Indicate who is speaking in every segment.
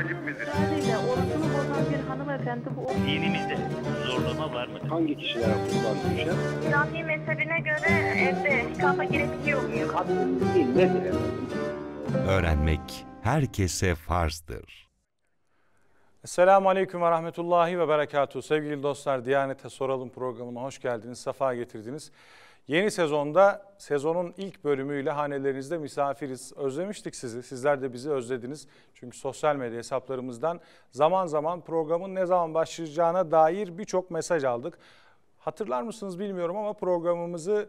Speaker 1: vacip midir? Öyle, orucunu bozan bir hanımefendi bu. Dinimizde zorlama var mı? Hangi kişilere buradan düşer? İslami mezhebine göre evde kafa gerekiyor. Kadın değil, nedir?
Speaker 2: Öğrenmek herkese farzdır. Selamun Aleyküm ve Rahmetullahi ve Berekatuhu. Sevgili dostlar, Diyanet'e Soralım programına hoş geldiniz, safa getirdiniz. Yeni sezonda sezonun ilk bölümüyle hanelerinizde misafiriz. Özlemiştik sizi. Sizler de bizi özlediniz. Çünkü sosyal medya hesaplarımızdan zaman zaman programın ne zaman başlayacağına dair birçok mesaj aldık. Hatırlar mısınız bilmiyorum ama programımızı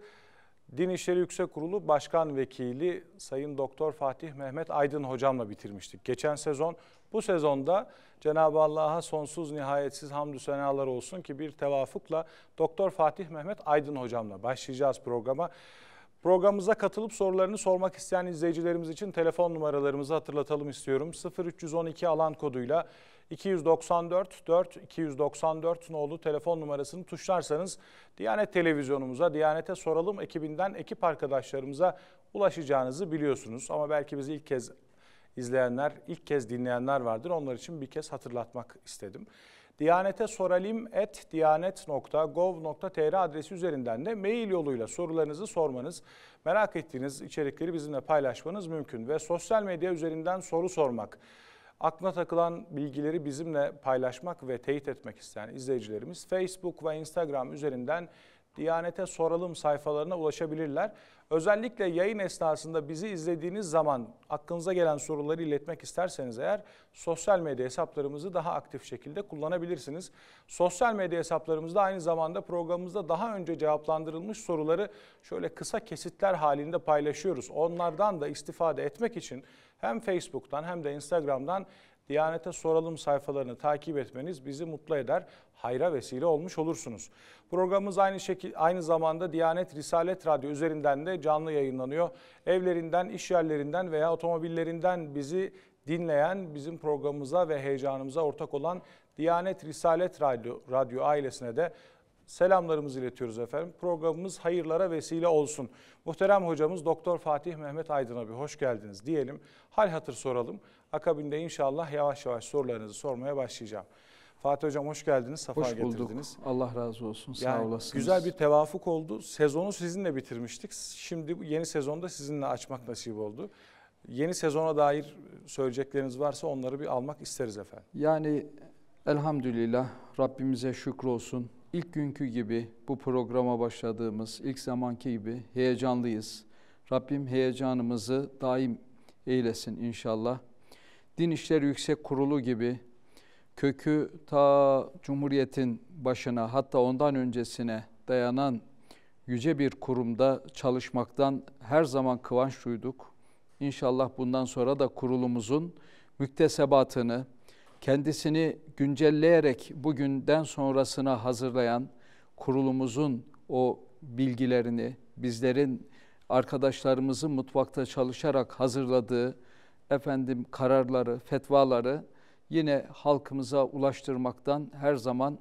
Speaker 2: Din İşleri Yüksek Kurulu Başkan Vekili Sayın Doktor Fatih Mehmet Aydın hocamla bitirmiştik. Geçen sezon bu sezonda Cenab-ı Allah'a sonsuz nihayetsiz hamdü senalar olsun ki bir tevafukla Doktor Fatih Mehmet Aydın hocamla başlayacağız programa. Programımıza katılıp sorularını sormak isteyen izleyicilerimiz için telefon numaralarımızı hatırlatalım istiyorum. 0312 alan koduyla 294 4 294 nolu telefon numarasını tuşlarsanız Diyanet televizyonumuza, Diyanete Soralım ekibinden ekip arkadaşlarımıza ulaşacağınızı biliyorsunuz. Ama belki bizi ilk kez izleyenler, ilk kez dinleyenler vardır. Onlar için bir kez hatırlatmak istedim. Diyanete soralim et diyanet.gov.tr adresi üzerinden de mail yoluyla sorularınızı sormanız, merak ettiğiniz içerikleri bizimle paylaşmanız mümkün. Ve sosyal medya üzerinden soru sormak, aklına takılan bilgileri bizimle paylaşmak ve teyit etmek isteyen izleyicilerimiz Facebook ve Instagram üzerinden Diyanete Soralım sayfalarına ulaşabilirler. Özellikle yayın esnasında bizi izlediğiniz zaman aklınıza gelen soruları iletmek isterseniz eğer sosyal medya hesaplarımızı daha aktif şekilde kullanabilirsiniz. Sosyal medya hesaplarımızda aynı zamanda programımızda daha önce cevaplandırılmış soruları şöyle kısa kesitler halinde paylaşıyoruz. Onlardan da istifade etmek için hem Facebook'tan hem de Instagram'dan Diyanete Soralım sayfalarını takip etmeniz bizi mutlu eder, hayra vesile olmuş olursunuz. Programımız aynı şekilde aynı zamanda Diyanet Risalet Radyo üzerinden de canlı yayınlanıyor. Evlerinden, iş yerlerinden veya otomobillerinden bizi dinleyen, bizim programımıza ve heyecanımıza ortak olan Diyanet Risalet Radyo, Radyo ailesine de selamlarımızı iletiyoruz efendim. Programımız hayırlara vesile olsun. Muhterem hocamız Doktor Fatih Mehmet Aydın'a bir hoş geldiniz diyelim. Hal hatır soralım. Akabinde inşallah yavaş yavaş sorularınızı sormaya başlayacağım. Fatih Hocam hoş geldiniz, safa hoş bulduk.
Speaker 1: getirdiniz. Allah razı olsun, sağ yani olasınız. Güzel
Speaker 2: bir tevafuk oldu. Sezonu sizinle bitirmiştik. Şimdi yeni sezonda sizinle açmak nasip oldu. Yeni sezona dair söyleyecekleriniz varsa onları bir almak isteriz efendim.
Speaker 1: Yani elhamdülillah Rabbimize şükür olsun. İlk günkü gibi bu programa başladığımız ilk zamanki gibi heyecanlıyız. Rabbim heyecanımızı daim eylesin inşallah. Din İşleri Yüksek Kurulu gibi kökü ta Cumhuriyet'in başına hatta ondan öncesine dayanan yüce bir kurumda çalışmaktan her zaman kıvanç duyduk. İnşallah bundan sonra da kurulumuzun müktesebatını, kendisini güncelleyerek bugünden sonrasına hazırlayan kurulumuzun o bilgilerini, bizlerin arkadaşlarımızın mutfakta çalışarak hazırladığı efendim kararları, fetvaları yine halkımıza ulaştırmaktan her zaman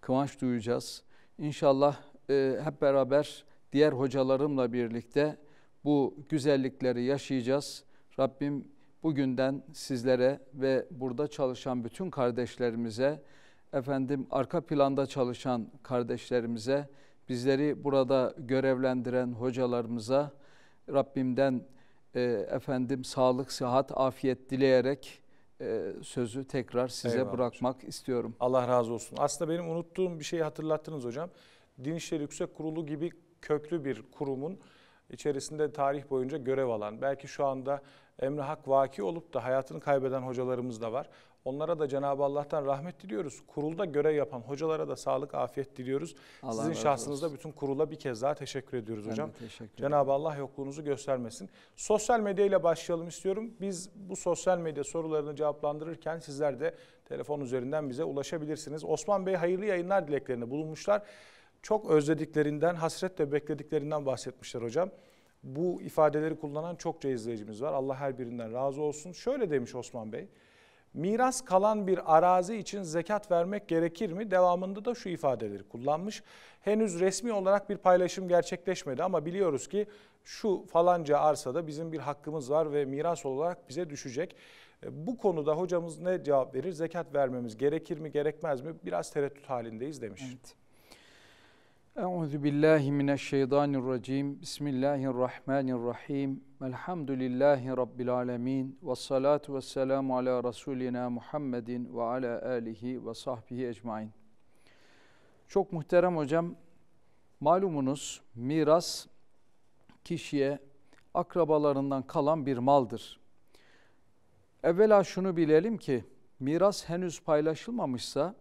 Speaker 1: kıvanç duyacağız. İnşallah e, hep beraber diğer hocalarımla birlikte bu güzellikleri yaşayacağız. Rabbim bugünden sizlere ve burada çalışan bütün kardeşlerimize, efendim arka planda çalışan kardeşlerimize, bizleri burada görevlendiren hocalarımıza Rabbimden e, efendim sağlık, sıhhat, afiyet dileyerek e, sözü tekrar size Eyvallah bırakmak hocam. istiyorum. Allah
Speaker 2: razı olsun. Aslında benim unuttuğum bir şeyi hatırlattınız hocam. Din İşleri Yüksek Kurulu gibi köklü bir kurumun içerisinde tarih boyunca görev alan, belki şu anda Emre Hak vaki olup da hayatını kaybeden hocalarımız da var. Onlara da Cenab-ı Allah'tan rahmet diliyoruz. Kurulda görev yapan hocalara da sağlık, afiyet diliyoruz. Allah Sizin şahsınızda bütün kurula bir kez daha teşekkür ediyoruz ben hocam. Cenab-ı Allah yokluğunuzu göstermesin. Sosyal medyayla başlayalım istiyorum. Biz bu sosyal medya sorularını cevaplandırırken sizler de telefon üzerinden bize ulaşabilirsiniz. Osman Bey hayırlı yayınlar dileklerini bulunmuşlar. Çok özlediklerinden, hasretle beklediklerinden bahsetmişler hocam bu ifadeleri kullanan çokça izleyicimiz var. Allah her birinden razı olsun. Şöyle demiş Osman Bey miras kalan bir arazi için zekat vermek gerekir mi? Devamında da şu ifadeleri kullanmış. Henüz resmi olarak bir paylaşım gerçekleşmedi ama biliyoruz ki şu falanca arsada bizim bir hakkımız var ve miras olarak bize düşecek. E, bu konuda hocamız ne cevap verir? Zekat vermemiz gerekir mi gerekmez mi? Biraz tereddüt halindeyiz demiş. Evet.
Speaker 1: Euzu billahi mineşşeytanirracim. Bismillahirrahmanirrahim. Elhamdülillahi rabbil alamin. Ves salatu vesselamu ala rasulina Muhammedin ve ala alihi ve sahbihi ecmaîn. Çok muhterem hocam, malumunuz miras kişiye akrabalarından kalan bir maldır. Evvela şunu bilelim ki miras henüz paylaşılmamışsa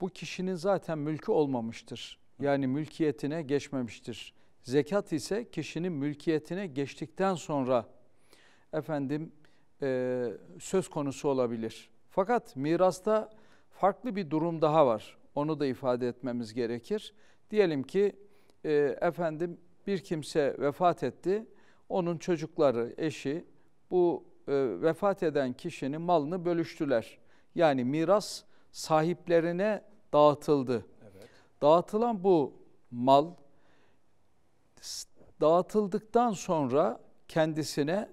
Speaker 1: bu kişinin zaten mülkü olmamıştır yani mülkiyetine geçmemiştir. Zekat ise kişinin mülkiyetine geçtikten sonra efendim e, söz konusu olabilir. Fakat mirasta farklı bir durum daha var. Onu da ifade etmemiz gerekir. Diyelim ki e, efendim bir kimse vefat etti. Onun çocukları, eşi bu e, vefat eden kişinin malını bölüştüler. Yani miras sahiplerine dağıtıldı. Dağıtılan bu mal dağıtıldıktan sonra kendisine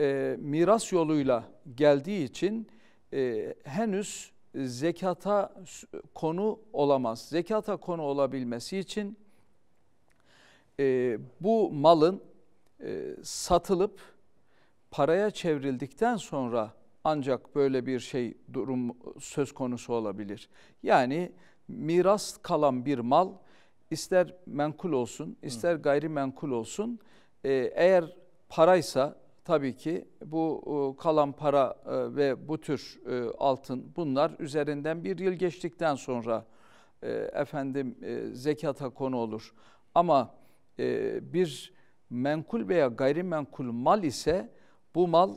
Speaker 1: e, miras yoluyla geldiği için e, henüz zekata konu olamaz. Zekata konu olabilmesi için e, bu malın e, satılıp paraya çevrildikten sonra ancak böyle bir şey durum söz konusu olabilir. Yani miras kalan bir mal ister menkul olsun ister gayrimenkul olsun e, eğer paraysa tabii ki bu e, kalan para e, ve bu tür e, altın bunlar üzerinden bir yıl geçtikten sonra efendim zekata konu olur. Ama bir menkul veya gayrimenkul mal ise bu mal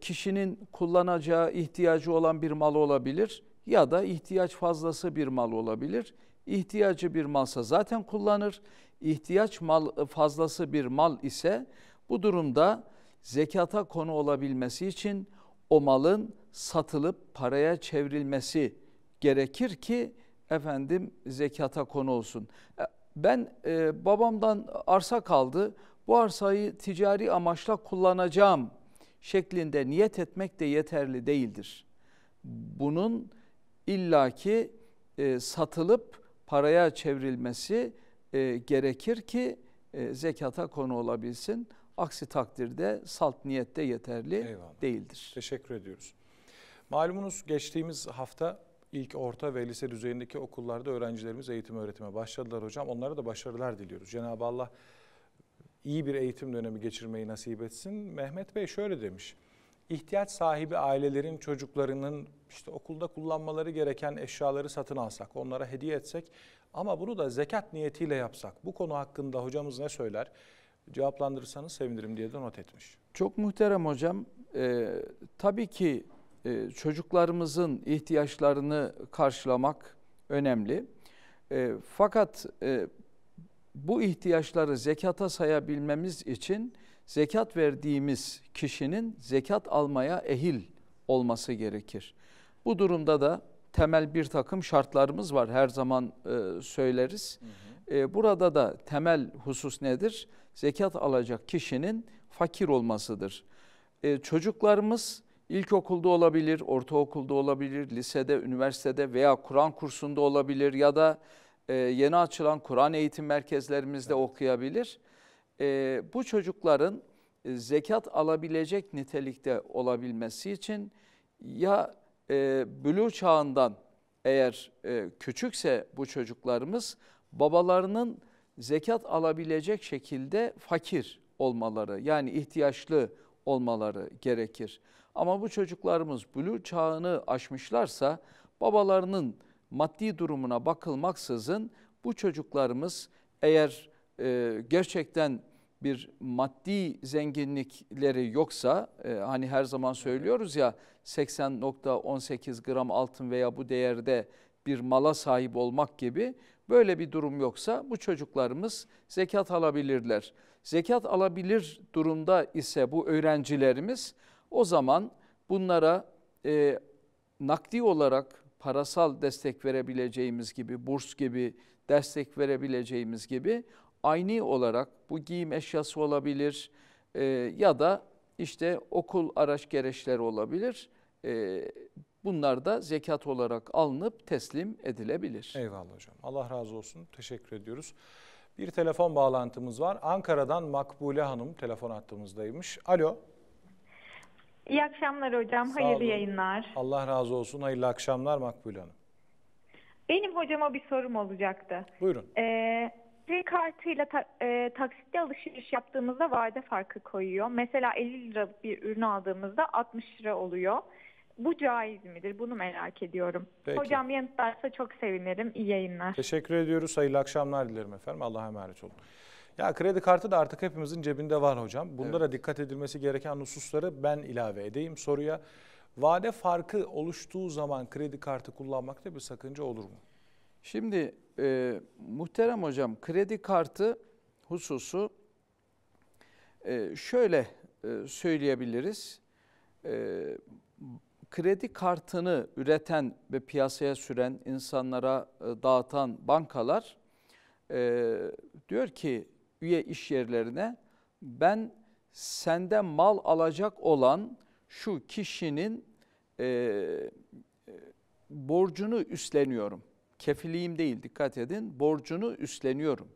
Speaker 1: kişinin kullanacağı ihtiyacı olan bir mal olabilir ya da ihtiyaç fazlası bir mal olabilir. İhtiyacı bir malsa zaten kullanır. İhtiyaç mal fazlası bir mal ise bu durumda zekata konu olabilmesi için o malın satılıp paraya çevrilmesi gerekir ki efendim zekata konu olsun. E, ben e, babamdan arsa kaldı. Bu arsayı ticari amaçla kullanacağım şeklinde niyet etmek de yeterli değildir. Bunun illaki e, satılıp paraya çevrilmesi e, gerekir ki e, zekata konu olabilsin. Aksi takdirde salt niyette yeterli Eyvallah. değildir. Teşekkür ediyoruz. Malumunuz geçtiğimiz hafta ilk orta
Speaker 2: ve lise düzeyindeki okullarda öğrencilerimiz eğitim öğretime başladılar hocam. Onlara da başarılar diliyoruz. Cenab-ı Allah iyi bir eğitim dönemi geçirmeyi nasip etsin. Mehmet Bey şöyle demiş. İhtiyaç sahibi ailelerin çocuklarının işte okulda kullanmaları gereken eşyaları satın alsak, onlara hediye etsek ama bunu da zekat niyetiyle yapsak. Bu konu hakkında hocamız ne söyler?
Speaker 1: Cevaplandırırsanız sevinirim diye de not etmiş. Çok muhterem hocam. Ee, tabii ki e, çocuklarımızın ihtiyaçlarını karşılamak önemli. E, fakat e, bu ihtiyaçları zekata sayabilmemiz için zekat verdiğimiz kişinin zekat almaya ehil olması gerekir. Bu durumda da temel bir takım şartlarımız var her zaman e, söyleriz. Hı hı. E, burada da temel husus nedir? Zekat alacak kişinin fakir olmasıdır. E, çocuklarımız ilkokulda olabilir, ortaokulda olabilir, lisede, üniversitede veya Kur'an kursunda olabilir ya da e, yeni açılan Kur'an eğitim merkezlerimizde evet. okuyabilir. E, bu çocukların e, zekat alabilecek nitelikte olabilmesi için ya e, ee, bülü çağından eğer e, küçükse bu çocuklarımız babalarının zekat alabilecek şekilde fakir olmaları yani ihtiyaçlı olmaları gerekir. Ama bu çocuklarımız bülü çağını aşmışlarsa babalarının maddi durumuna bakılmaksızın bu çocuklarımız eğer e, gerçekten bir maddi zenginlikleri yoksa e, hani her zaman söylüyoruz ya 80.18 gram altın veya bu değerde bir mala sahip olmak gibi böyle bir durum yoksa bu çocuklarımız zekat alabilirler. Zekat alabilir durumda ise bu öğrencilerimiz o zaman bunlara e, nakdi olarak parasal destek verebileceğimiz gibi, burs gibi destek verebileceğimiz gibi Aynı olarak bu giyim eşyası olabilir e, ya da işte okul araç gereçleri olabilir. E, bunlar da zekat olarak alınıp teslim edilebilir. Eyvallah hocam. Allah razı olsun. Teşekkür ediyoruz. Bir telefon bağlantımız
Speaker 2: var. Ankara'dan Makbule Hanım telefon attığımızdaymış. Alo.
Speaker 1: İyi akşamlar hocam. Sağ Hayırlı olun. yayınlar.
Speaker 2: Allah razı olsun. Hayırlı akşamlar Makbule Hanım.
Speaker 1: Benim hocama bir sorum olacaktı. Buyurun. Ee, kredi kartıyla ta, e, taksitle alışveriş yaptığımızda vade farkı koyuyor. Mesela 50 liralık bir ürün aldığımızda 60 lira oluyor. Bu caiz midir? Bunu merak ediyorum. Peki. Hocam yanıtlarsa çok sevinirim. İyi yayınlar.
Speaker 2: Teşekkür ediyoruz. Hayırlı akşamlar dilerim efendim. Allah'a emanet olun. Ya kredi kartı da artık hepimizin cebinde var hocam. Bunlara evet. dikkat edilmesi gereken hususları ben ilave edeyim soruya. Vade farkı oluştuğu zaman kredi kartı kullanmakta bir sakınca
Speaker 1: olur mu? Şimdi e, muhterem hocam kredi kartı hususu e, şöyle e, söyleyebiliriz. E, kredi kartını üreten ve piyasaya süren insanlara e, dağıtan bankalar e, diyor ki üye iş yerlerine ben senden mal alacak olan şu kişinin e, e borcunu üstleniyorum kefiliyim değil dikkat edin borcunu üstleniyorum.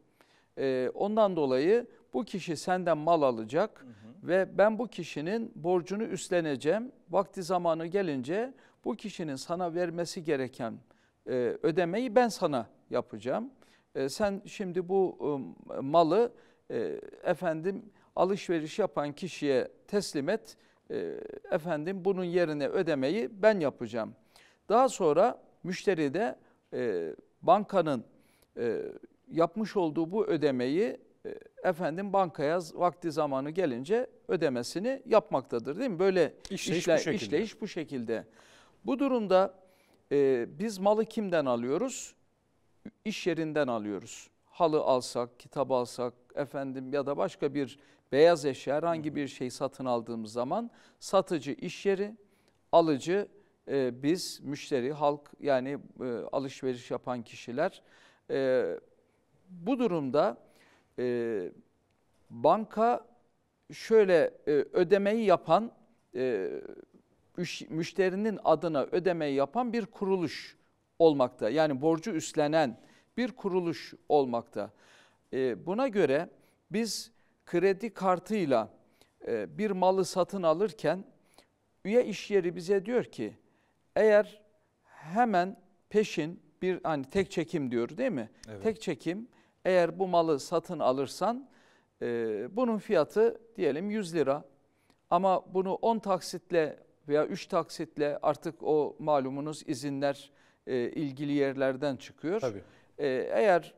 Speaker 1: E, ondan dolayı bu kişi senden mal alacak hı hı. ve ben bu kişinin borcunu üstleneceğim. Vakti zamanı gelince bu kişinin sana vermesi gereken e, ödemeyi ben sana yapacağım. E, sen şimdi bu e, malı e, efendim alışveriş yapan kişiye teslim et. E, efendim bunun yerine ödemeyi ben yapacağım. Daha sonra müşteri de e, bankanın e, yapmış olduğu bu ödemeyi e, efendim bankaya vakti zamanı gelince ödemesini yapmaktadır değil mi? Böyle işleyiş, işle, bu, şekilde. işleyiş bu şekilde. Bu durumda e, biz malı kimden alıyoruz? İş yerinden alıyoruz. Halı alsak, kitap alsak efendim ya da başka bir beyaz eşya herhangi bir şey satın aldığımız zaman satıcı iş yeri, alıcı e, biz müşteri, halk yani e, alışveriş yapan kişiler e, bu durumda e, banka şöyle e, ödemeyi yapan e, müşterinin adına ödemeyi yapan bir kuruluş olmakta. Yani borcu üstlenen bir kuruluş olmakta. E, buna göre biz kredi kartıyla e, bir malı satın alırken üye iş yeri bize diyor ki eğer hemen peşin bir hani tek çekim diyor değil mi? Evet. Tek çekim eğer bu malı satın alırsan e, bunun fiyatı diyelim 100 lira. Ama bunu 10 taksitle veya 3 taksitle artık o malumunuz izinler e, ilgili yerlerden çıkıyor. Tabii. E, eğer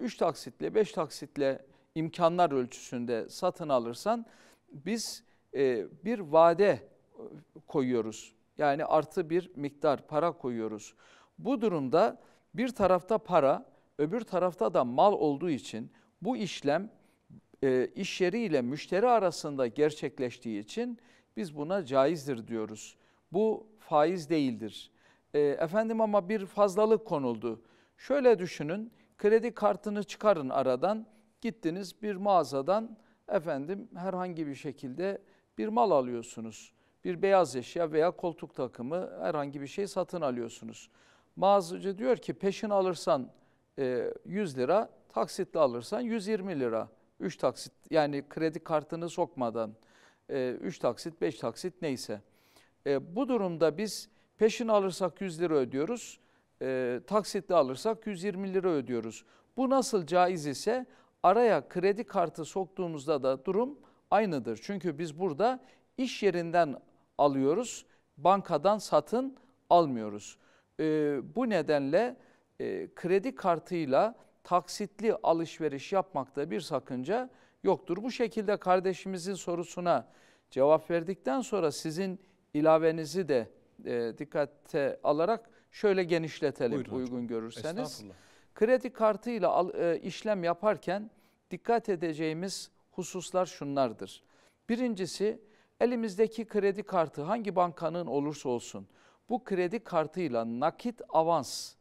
Speaker 1: 3 e, taksitle 5 taksitle imkanlar ölçüsünde satın alırsan biz e, bir vade koyuyoruz yani artı bir miktar para koyuyoruz. Bu durumda bir tarafta para, öbür tarafta da mal olduğu için bu işlem e, iş yeri ile müşteri arasında gerçekleştiği için biz buna caizdir diyoruz. Bu faiz değildir. E, efendim ama bir fazlalık konuldu. Şöyle düşünün kredi kartını çıkarın aradan gittiniz bir mağazadan efendim herhangi bir şekilde bir mal alıyorsunuz bir beyaz eşya veya koltuk takımı herhangi bir şey satın alıyorsunuz. Mağazacı diyor ki peşin alırsan 100 e, lira, taksitle alırsan 120 lira. 3 taksit yani kredi kartını sokmadan 3 e, taksit 5 taksit neyse. E, bu durumda biz peşin alırsak 100 lira ödüyoruz, taksitle alırsak 120 lira ödüyoruz. Bu nasıl caiz ise araya kredi kartı soktuğumuzda da durum aynıdır. Çünkü biz burada iş yerinden alıyoruz, bankadan satın almıyoruz. E, bu nedenle e, kredi kartıyla taksitli alışveriş yapmakta bir sakınca yoktur. Bu şekilde kardeşimizin sorusuna cevap verdikten sonra sizin ilavenizi de e, dikkate alarak şöyle genişletelim Buyurun hocam. uygun görürseniz. Kredi kartıyla al, e, işlem yaparken dikkat edeceğimiz hususlar şunlardır. Birincisi Elimizdeki kredi kartı hangi bankanın olursa olsun bu kredi kartıyla nakit avans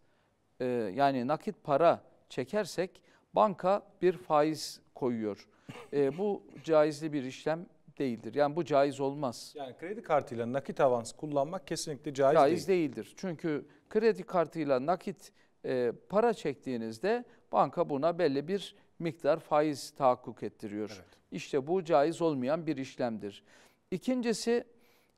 Speaker 1: e, yani nakit para çekersek banka bir faiz koyuyor. E, bu caizli bir işlem değildir. Yani bu caiz olmaz. Yani kredi kartıyla nakit avans kullanmak kesinlikle caiz, caiz değil. değildir. Çünkü kredi kartıyla nakit e, para çektiğinizde banka buna belli bir miktar faiz tahakkuk ettiriyor. Evet. İşte bu caiz olmayan bir işlemdir. İkincisi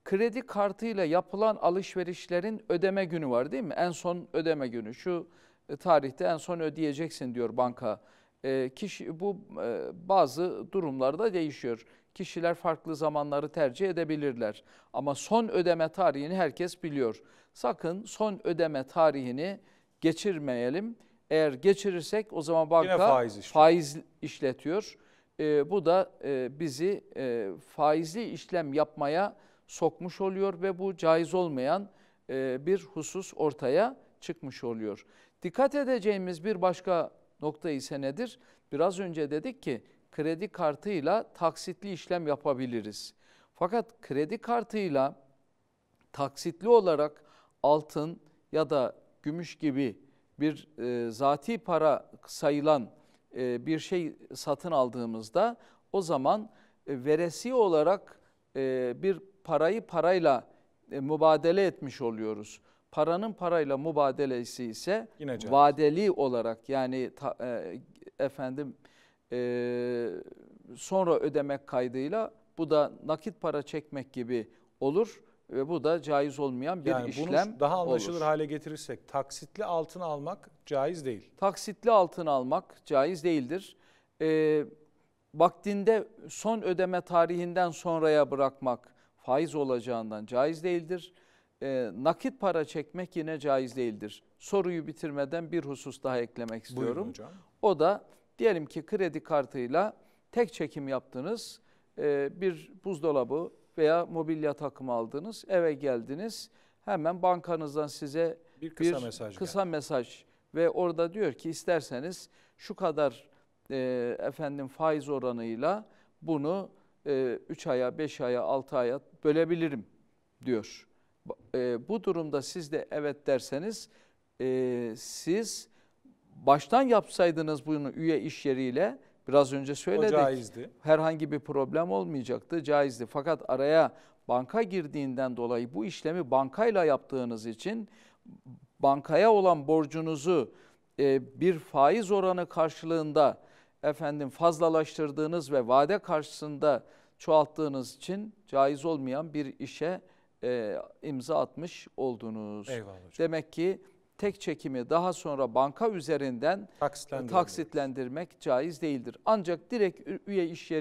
Speaker 1: kredi kartıyla yapılan alışverişlerin ödeme günü var değil mi? En son ödeme günü şu e, tarihte en son ödeyeceksin diyor banka. E, kişi Bu e, bazı durumlarda değişiyor. Kişiler farklı zamanları tercih edebilirler. Ama son ödeme tarihini herkes biliyor. Sakın son ödeme tarihini geçirmeyelim. Eğer geçirirsek o zaman banka faiz, işletiyor. faiz işletiyor. E, bu da e, bizi e, faizli işlem yapmaya sokmuş oluyor ve bu caiz olmayan e, bir husus ortaya çıkmış oluyor. Dikkat edeceğimiz bir başka nokta ise nedir? Biraz önce dedik ki kredi kartıyla taksitli işlem yapabiliriz. Fakat kredi kartıyla taksitli olarak altın ya da gümüş gibi bir e, zati para sayılan e, bir şey satın aldığımızda o zaman e, veresi olarak e, bir parayı parayla e, mübadele etmiş oluyoruz. Paranın parayla mübadelesi ise Yine vadeli olarak yani efendim sonra ödemek kaydıyla bu da nakit para çekmek gibi olur ve bu da caiz olmayan bir yani işlem bunu daha anlaşılır olur. hale getirirsek taksitli altın almak caiz değil. Taksitli altın almak caiz değildir. E, vaktinde son ödeme tarihinden sonraya bırakmak faiz olacağından caiz değildir. E, nakit para çekmek yine caiz değildir. Soruyu bitirmeden bir husus daha eklemek istiyorum. O da diyelim ki kredi kartıyla tek çekim yaptınız. E, bir buzdolabı veya mobilya takımı aldınız, eve geldiniz. Hemen bankanızdan size bir kısa, bir mesaj, kısa mesaj ve orada diyor ki isterseniz şu kadar e, efendim faiz oranıyla bunu 3 e, aya, 5 aya, 6 aya bölebilirim diyor. E, bu durumda siz de evet derseniz e, siz baştan yapsaydınız bunu üye iş yeriyle Biraz önce söyledik. O caizdi. Herhangi bir problem olmayacaktı. Caizdi. Fakat araya banka girdiğinden dolayı bu işlemi bankayla yaptığınız için bankaya olan borcunuzu e, bir faiz oranı karşılığında efendim fazlalaştırdığınız ve vade karşısında çoğalttığınız için caiz olmayan bir işe e, imza atmış oldunuz. Eyvallah hocam. Demek ki tek çekimi daha sonra banka üzerinden e, taksitlendirmek caiz değildir. Ancak direkt üye iş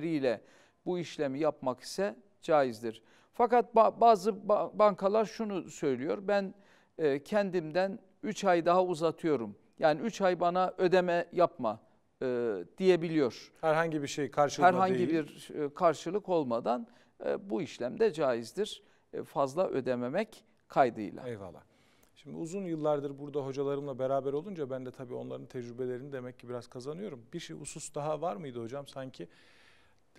Speaker 1: bu işlemi yapmak ise caizdir. Fakat bazı bankalar şunu söylüyor. Ben e, kendimden 3 ay daha uzatıyorum. Yani 3 ay bana ödeme yapma e, diyebiliyor. Herhangi bir şey karşılığı Herhangi değil. bir karşılık olmadan bu işlem de caizdir. fazla ödememek kaydıyla. Eyvallah. Şimdi uzun yıllardır burada hocalarımla
Speaker 2: beraber olunca ben de tabii onların tecrübelerini demek ki biraz kazanıyorum. Bir şey husus daha var mıydı hocam? Sanki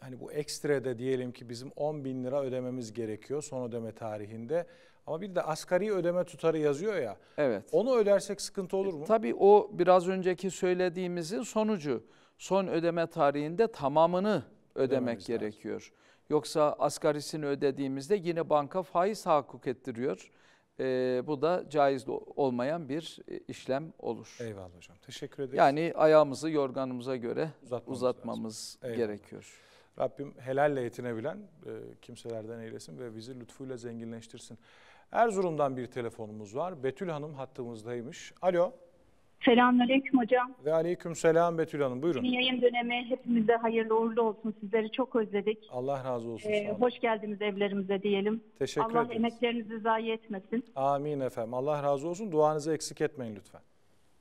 Speaker 2: hani bu ekstra da diyelim ki bizim 10 bin lira ödememiz gerekiyor son ödeme tarihinde. Ama bir de asgari ödeme tutarı yazıyor ya. Evet. Onu ödersek sıkıntı
Speaker 1: olur mu? E, tabii o biraz önceki söylediğimizin sonucu. Son ödeme tarihinde tamamını ödemek Ödememiz gerekiyor. Lazım. Yoksa asgarisini ödediğimizde yine banka faiz tahakkuk ettiriyor. E, bu da caiz olmayan bir e, işlem olur. Eyvallah hocam. Teşekkür ederiz. Yani ayağımızı yorganımıza göre uzatmamız, uzatmamız
Speaker 2: gerekiyor. Rabbim helalle yetinebilen e, kimselerden eylesin ve bizi lütfuyla zenginleştirsin. Erzurum'dan bir telefonumuz var. Betül Hanım hattımızdaymış. Alo. Selamünaleyküm hocam. Ve aleyküm selam Betül Hanım. Buyurun. Yeni yayın dönemi hepimize hayırlı uğurlu olsun. Sizleri çok özledik. Allah razı olsun. Ee, hoş geldiniz evlerimize diyelim. Teşekkür Allah ederiz. emeklerinizi zayi etmesin. Amin efendim. Allah razı olsun. Duanızı eksik etmeyin lütfen.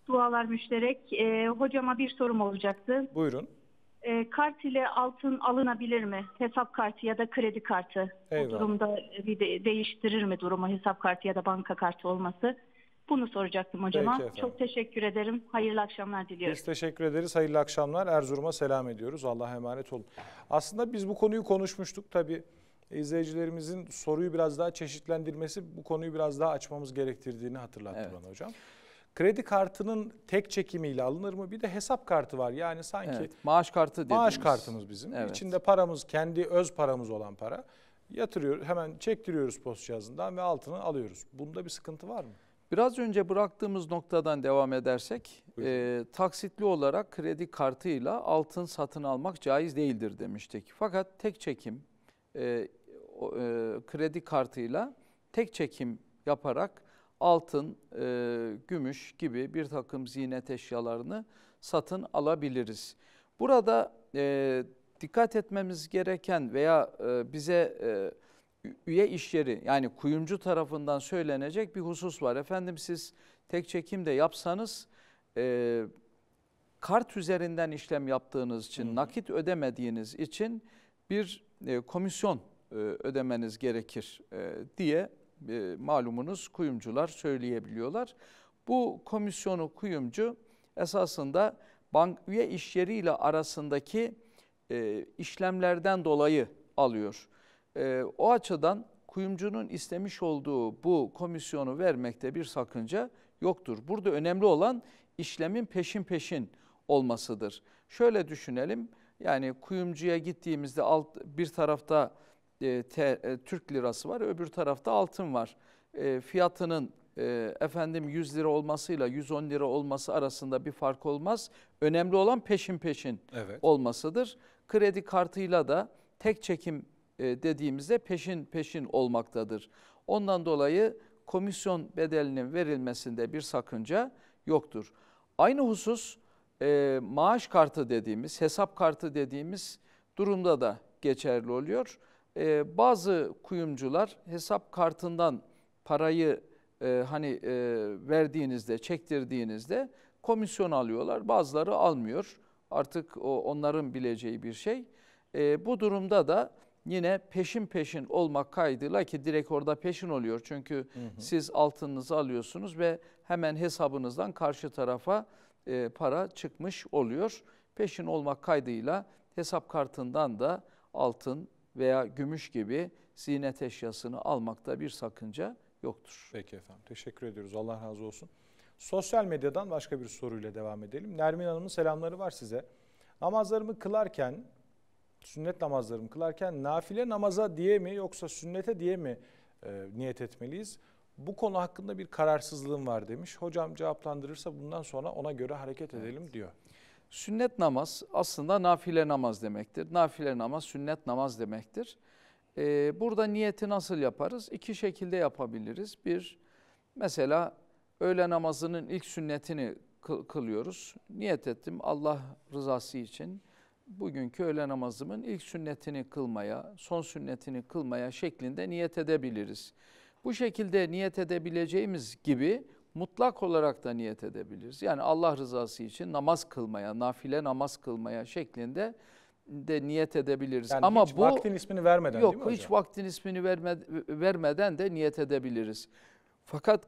Speaker 2: Dualar müşterek. Ee, hocama bir sorum olacaktı. Buyurun. Ee, kart ile altın alınabilir mi? Hesap kartı ya da kredi kartı. Eyvallah. Bu durumda bir de değiştirir mi durumu hesap kartı ya da banka kartı olması? Bunu soracaktım hocama. Çok teşekkür ederim. Hayırlı akşamlar diliyorum. Biz teşekkür ederiz. Hayırlı akşamlar. Erzurum'a selam ediyoruz. Allah'a emanet olun. Aslında biz bu konuyu konuşmuştuk. Tabii izleyicilerimizin soruyu biraz daha çeşitlendirmesi bu konuyu biraz daha açmamız gerektirdiğini hatırlattı evet. bana hocam. Kredi kartının tek çekimiyle alınır mı? Bir de hesap kartı var. Yani sanki evet,
Speaker 1: maaş kartı dediğimiz. Maaş kartımız bizim. Evet. İçinde
Speaker 2: paramız kendi öz paramız olan para. Yatırıyoruz hemen çektiriyoruz post cihazından ve altını alıyoruz. Bunda bir sıkıntı var mı?
Speaker 1: Biraz önce bıraktığımız noktadan devam edersek e, taksitli olarak kredi kartıyla altın satın almak caiz değildir demiştik. Fakat tek çekim e, e, kredi kartıyla tek çekim yaparak altın, e, gümüş gibi bir takım ziynet eşyalarını satın alabiliriz. Burada e, dikkat etmemiz gereken veya e, bize... E, üye iş yani kuyumcu tarafından söylenecek bir husus var. Efendim siz tek çekim de yapsanız e, kart üzerinden işlem yaptığınız için, Hı. nakit ödemediğiniz için bir e, komisyon e, ödemeniz gerekir e, diye e, malumunuz kuyumcular söyleyebiliyorlar. Bu komisyonu kuyumcu esasında bank üye iş ile arasındaki e, işlemlerden dolayı alıyor. E, o açıdan kuyumcunun istemiş olduğu bu komisyonu vermekte bir sakınca yoktur. Burada önemli olan işlemin peşin peşin olmasıdır. Şöyle düşünelim yani kuyumcuya gittiğimizde alt, bir tarafta e, te, e, Türk lirası var öbür tarafta altın var. E, fiyatının e, efendim 100 lira olmasıyla 110 lira olması arasında bir fark olmaz. Önemli olan peşin peşin evet. olmasıdır. Kredi kartıyla da tek çekim e, dediğimizde peşin peşin olmaktadır. Ondan dolayı komisyon bedelinin verilmesinde bir sakınca yoktur. Aynı husus e, maaş kartı dediğimiz, hesap kartı dediğimiz durumda da geçerli oluyor. E, bazı kuyumcular hesap kartından parayı hani verdiğinizde, çektirdiğinizde komisyon alıyorlar. Bazıları almıyor. Artık onların bileceği bir şey. bu durumda da yine peşin peşin olmak kaydıyla ki direkt orada peşin oluyor. Çünkü hı hı. siz altınınızı alıyorsunuz ve hemen hesabınızdan karşı tarafa e, para çıkmış oluyor. Peşin olmak kaydıyla hesap kartından da altın veya gümüş gibi ziynet eşyasını almakta bir sakınca yoktur. Peki efendim teşekkür ediyoruz Allah razı olsun. Sosyal
Speaker 2: medyadan başka bir soruyla devam edelim. Nermin Hanım'ın selamları var size. Namazlarımı kılarken sünnet namazlarımı kılarken nafile namaza diye mi yoksa sünnete diye mi e, niyet etmeliyiz? Bu konu hakkında bir kararsızlığım var demiş. Hocam cevaplandırırsa
Speaker 1: bundan sonra ona göre hareket edelim evet. diyor. Sünnet namaz aslında nafile namaz demektir. Nafile namaz sünnet namaz demektir. Ee, burada niyeti nasıl yaparız? İki şekilde yapabiliriz. Bir, mesela öğle namazının ilk sünnetini kılıyoruz. Niyet ettim Allah rızası için bugünkü öğle namazımın ilk sünnetini kılmaya, son sünnetini kılmaya şeklinde niyet edebiliriz. Bu şekilde niyet edebileceğimiz gibi mutlak olarak da niyet edebiliriz. Yani Allah rızası için namaz kılmaya, nafile namaz kılmaya şeklinde de niyet edebiliriz. Yani Ama hiç bu vaktin ismini vermeden yok, değil mi Yok hiç vaktin ismini verme, vermeden de niyet edebiliriz. Fakat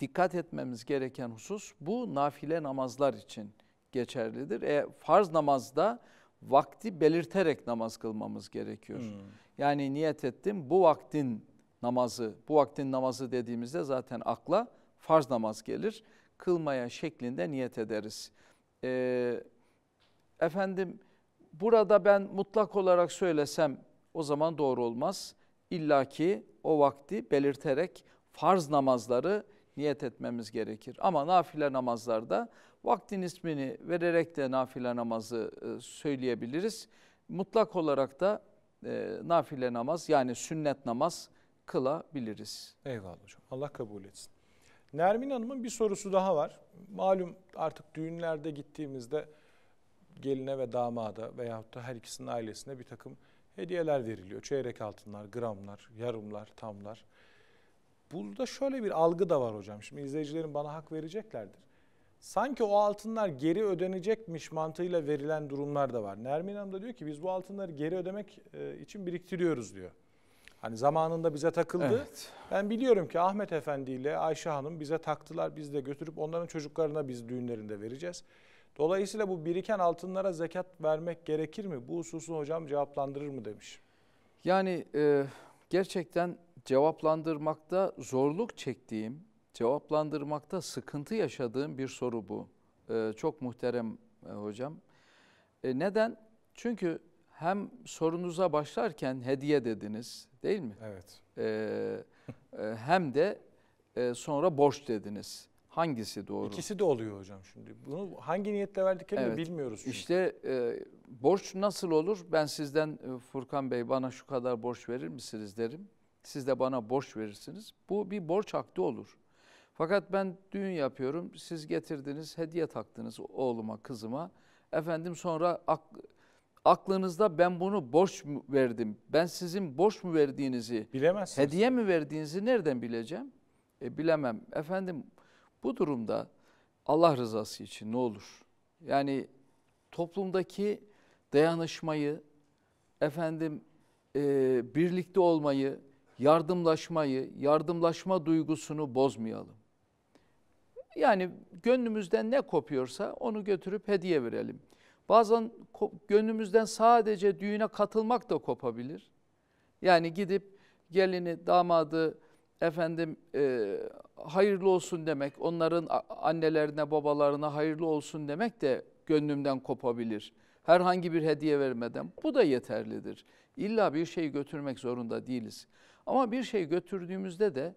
Speaker 1: dikkat etmemiz gereken husus bu nafile namazlar için geçerlidir. E, farz namazda vakti belirterek namaz kılmamız gerekiyor. Hmm. Yani niyet ettim bu vaktin namazı, bu vaktin namazı dediğimizde zaten akla farz namaz gelir. Kılmaya şeklinde niyet ederiz. Ee, efendim burada ben mutlak olarak söylesem o zaman doğru olmaz. İlla ki o vakti belirterek farz namazları niyet etmemiz gerekir. Ama nafile namazlarda Vaktin ismini vererek de nafile namazı e, söyleyebiliriz. Mutlak olarak da e, nafile namaz yani sünnet namaz kılabiliriz. Eyvallah hocam. Allah kabul etsin.
Speaker 2: Nermin Hanım'ın bir sorusu daha var. Malum artık düğünlerde gittiğimizde geline ve damada veyahut da her ikisinin ailesine bir takım hediyeler veriliyor. Çeyrek altınlar, gramlar, yarımlar, tamlar. Burada şöyle bir algı da var hocam. Şimdi izleyicilerin bana hak vereceklerdir sanki o altınlar geri ödenecekmiş mantığıyla verilen durumlar da var. Nermin Hanım da diyor ki biz bu altınları geri ödemek e, için biriktiriyoruz diyor. Hani zamanında bize takıldı. Evet. Ben biliyorum ki Ahmet Efendi ile Ayşe Hanım bize taktılar. Biz de götürüp onların çocuklarına biz düğünlerinde vereceğiz. Dolayısıyla bu biriken altınlara zekat vermek gerekir mi? Bu hususu hocam cevaplandırır mı demiş.
Speaker 1: Yani e, gerçekten cevaplandırmakta zorluk çektiğim cevaplandırmakta sıkıntı yaşadığım bir soru bu. Ee, çok muhterem e, hocam. E, neden? Çünkü hem sorunuza başlarken hediye dediniz değil mi? Evet. Ee, e, hem de e, sonra borç dediniz. Hangisi doğru? İkisi de oluyor hocam şimdi.
Speaker 2: Bunu hangi niyetle verdiklerini evet. bilmiyoruz.
Speaker 1: Çünkü. İşte e, borç nasıl olur? Ben sizden e, Furkan Bey bana şu kadar borç verir misiniz derim. Siz de bana borç verirsiniz. Bu bir borç hakkı olur. Fakat ben düğün yapıyorum. Siz getirdiniz, hediye taktınız oğluma, kızıma. Efendim sonra ak, aklınızda ben bunu borç mu verdim? Ben sizin borç mu verdiğinizi, Bilemezsiniz. hediye mi verdiğinizi nereden bileceğim? E, bilemem. Efendim bu durumda Allah rızası için ne olur? Yani toplumdaki dayanışmayı, efendim e, birlikte olmayı, yardımlaşmayı, yardımlaşma duygusunu bozmayalım. Yani gönlümüzden ne kopuyorsa onu götürüp hediye verelim. Bazen gönlümüzden sadece düğüne katılmak da kopabilir. Yani gidip gelini, damadı, efendim e, hayırlı olsun demek, onların annelerine, babalarına hayırlı olsun demek de gönlümden kopabilir. Herhangi bir hediye vermeden bu da yeterlidir. İlla bir şey götürmek zorunda değiliz. Ama bir şey götürdüğümüzde de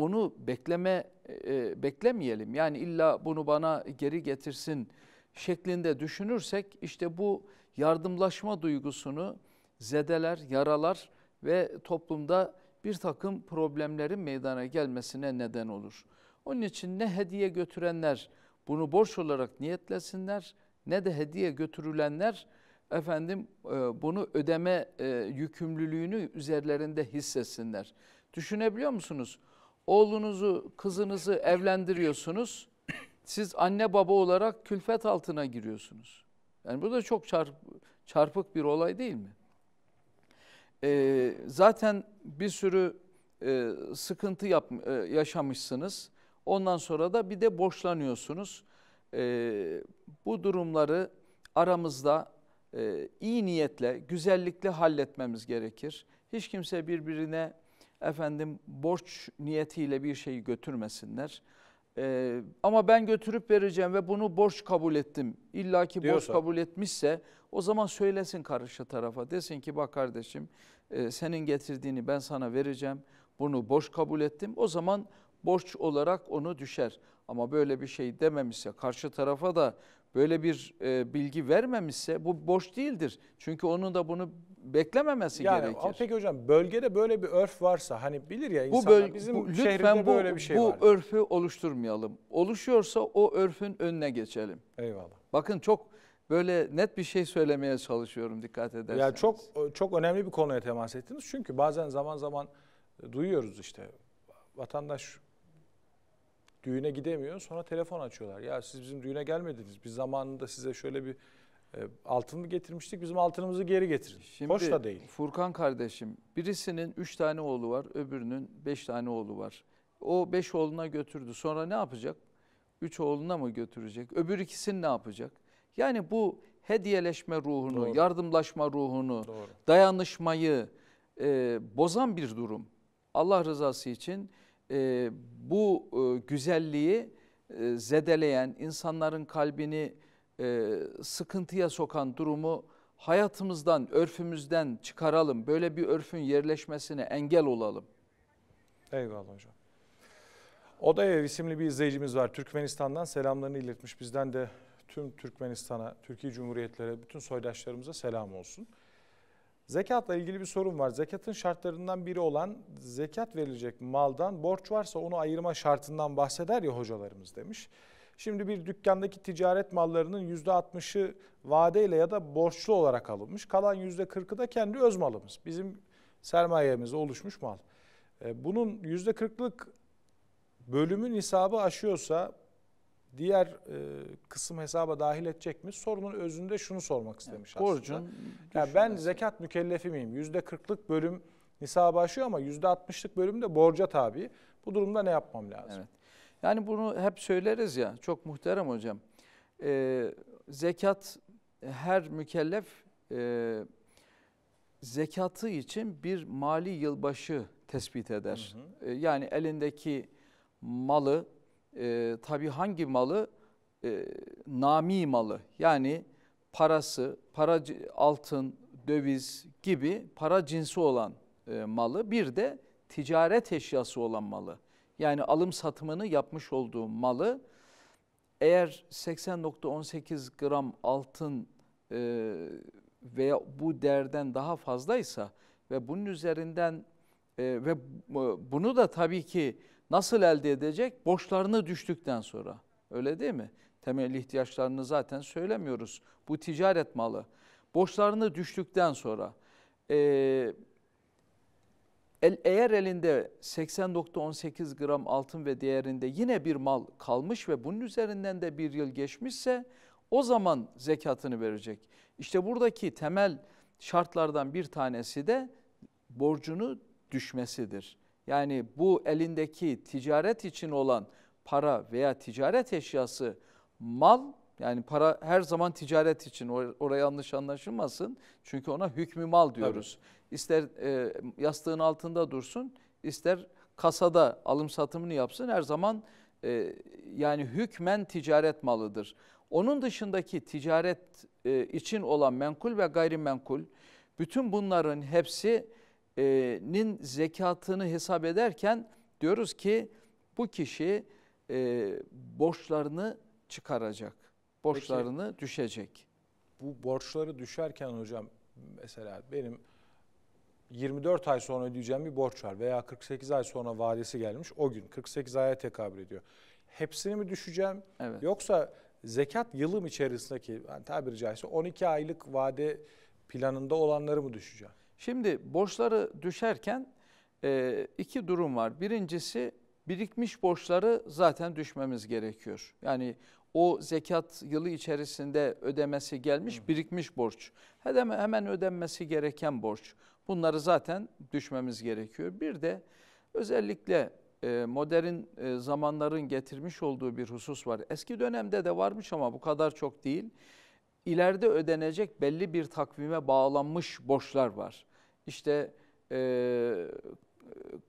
Speaker 1: onu bekleme e, beklemeyelim. Yani illa bunu bana geri getirsin şeklinde düşünürsek işte bu yardımlaşma duygusunu zedeler, yaralar ve toplumda bir takım problemlerin meydana gelmesine neden olur. Onun için ne hediye götürenler bunu borç olarak niyetlesinler ne de hediye götürülenler efendim e, bunu ödeme e, yükümlülüğünü üzerlerinde hissetsinler. Düşünebiliyor musunuz? oğlunuzu, kızınızı evlendiriyorsunuz. Siz anne baba olarak külfet altına giriyorsunuz. Yani bu da çok çarp, çarpık bir olay değil mi? Ee, zaten bir sürü e, sıkıntı yap, e, yaşamışsınız. Ondan sonra da bir de borçlanıyorsunuz. E, ee, bu durumları aramızda e, iyi niyetle, güzellikle halletmemiz gerekir. Hiç kimse birbirine efendim borç niyetiyle bir şeyi götürmesinler. Ee, ama ben götürüp vereceğim ve bunu borç kabul ettim. İlla ki borç kabul etmişse o zaman söylesin karşı tarafa. Desin ki bak kardeşim e, senin getirdiğini ben sana vereceğim. Bunu borç kabul ettim. O zaman borç olarak onu düşer. Ama böyle bir şey dememişse karşı tarafa da böyle bir e, bilgi vermemişse bu borç değildir. Çünkü onun da bunu beklememesi yani, gerekir. Peki hocam bölgede böyle bir örf varsa
Speaker 2: hani bilir ya insanlar bu böl- bizim bu, şehrimde bu, böyle bir şey bu var.
Speaker 1: Bu örfü oluşturmayalım. Oluşuyorsa o örfün önüne geçelim. Eyvallah. Bakın çok böyle net bir şey söylemeye çalışıyorum dikkat ederseniz. Ya çok
Speaker 2: çok önemli bir konuya temas ettiniz. Çünkü bazen zaman zaman e, duyuyoruz işte vatandaş düğüne gidemiyor sonra telefon açıyorlar. Ya siz bizim düğüne gelmediniz. Biz zamanında size şöyle bir e, altın mı getirmiştik? Bizim
Speaker 1: altınımızı geri getirin. Şimdi, Hoş da değil. Furkan kardeşim, birisinin üç tane oğlu var, öbürünün beş tane oğlu var. O beş oğluna götürdü. Sonra ne yapacak? Üç oğluna mı götürecek? Öbür ikisini ne yapacak? Yani bu hediyeleşme ruhunu, Doğru. yardımlaşma ruhunu, Doğru. dayanışmayı e, bozan bir durum. Allah rızası için e, bu e, güzelliği e, zedeleyen, insanların kalbini e, sıkıntıya sokan durumu hayatımızdan, örfümüzden çıkaralım. Böyle bir örfün yerleşmesine engel olalım. Eyvallah hocam. Odaya isimli bir izleyicimiz var. Türkmenistan'dan
Speaker 2: selamlarını iletmiş. Bizden de tüm Türkmenistan'a, Türkiye Cumhuriyetleri'ne, bütün soydaşlarımıza selam olsun. Zekatla ilgili bir sorun var. Zekatın şartlarından biri olan zekat verilecek maldan borç varsa onu ayırma şartından bahseder ya hocalarımız demiş. Şimdi bir dükkandaki ticaret mallarının %60'ı vadeyle ya da borçlu olarak alınmış. Kalan %40'ı da kendi öz malımız. Bizim sermayemizde oluşmuş mal. E, bunun %40'lık bölümün hesabı aşıyorsa diğer e, kısım hesaba dahil edecek mi? Sorunun özünde şunu sormak istemiş yani borcun Yani ben zekat mükellefi miyim? %40'lık bölüm nisaba aşıyor ama %60'lık
Speaker 1: bölüm de borca tabi. Bu durumda ne yapmam lazım? Evet. Yani bunu hep söyleriz ya çok muhterem hocam. E, zekat her mükellef e, zekatı için bir mali yılbaşı tespit eder. Hı hı. E, yani elindeki malı e, tabii hangi malı? E, nami malı yani parası, para altın, döviz gibi para cinsi olan e, malı bir de ticaret eşyası olan malı yani alım satımını yapmış olduğu malı eğer 80.18 gram altın e, veya bu değerden daha fazlaysa ve bunun üzerinden e, ve bunu da tabii ki nasıl elde edecek? Borçlarını düştükten sonra öyle değil mi? Temel ihtiyaçlarını zaten söylemiyoruz. Bu ticaret malı. Borçlarını düştükten sonra e, El, eğer elinde 80.18 gram altın ve değerinde yine bir mal kalmış ve bunun üzerinden de bir yıl geçmişse o zaman zekatını verecek. İşte buradaki temel şartlardan bir tanesi de borcunu düşmesidir. Yani bu elindeki ticaret için olan para veya ticaret eşyası mal yani para her zaman ticaret için oraya yanlış anlaşılmasın. Çünkü ona hükmü mal diyoruz. Tabii ister e, yastığın altında dursun, ister kasada alım satımını yapsın her zaman e, yani hükmen ticaret malıdır. Onun dışındaki ticaret e, için olan menkul ve gayrimenkul bütün bunların hepsinin e, zekatını hesap ederken diyoruz ki bu kişi e, borçlarını çıkaracak,
Speaker 2: borçlarını
Speaker 1: Peki, düşecek. Bu borçları düşerken hocam
Speaker 2: mesela benim 24 ay sonra ödeyeceğim bir borç var veya 48 ay sonra vadesi gelmiş o gün 48 aya tekabül ediyor. Hepsini mi düşeceğim evet. yoksa zekat yılım içerisindeki yani tabiri caizse 12 aylık vade
Speaker 1: planında olanları mı düşeceğim? Şimdi borçları düşerken e, iki durum var. Birincisi birikmiş borçları zaten düşmemiz gerekiyor. Yani o zekat yılı içerisinde ödemesi gelmiş birikmiş borç. Hemen, hemen ödenmesi gereken borç. Bunları zaten düşmemiz gerekiyor. Bir de özellikle e, modern e, zamanların getirmiş olduğu bir husus var. Eski dönemde de varmış ama bu kadar çok değil. İleride ödenecek belli bir takvime bağlanmış borçlar var. İşte e,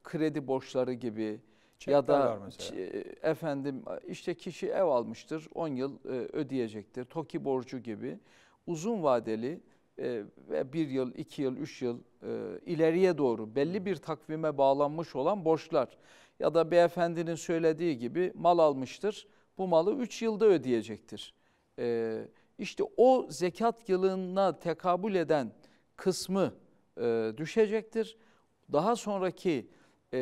Speaker 1: kredi borçları gibi Çekler ya da e, efendim işte kişi ev almıştır 10 yıl ödeyecektir. TOKİ borcu gibi uzun vadeli e, ve bir yıl, iki yıl, üç yıl e, ileriye doğru belli bir takvime bağlanmış olan borçlar ya da beyefendinin söylediği gibi mal almıştır. Bu malı üç yılda ödeyecektir. E, işte o zekat yılına tekabül eden kısmı e, düşecektir. Daha sonraki e,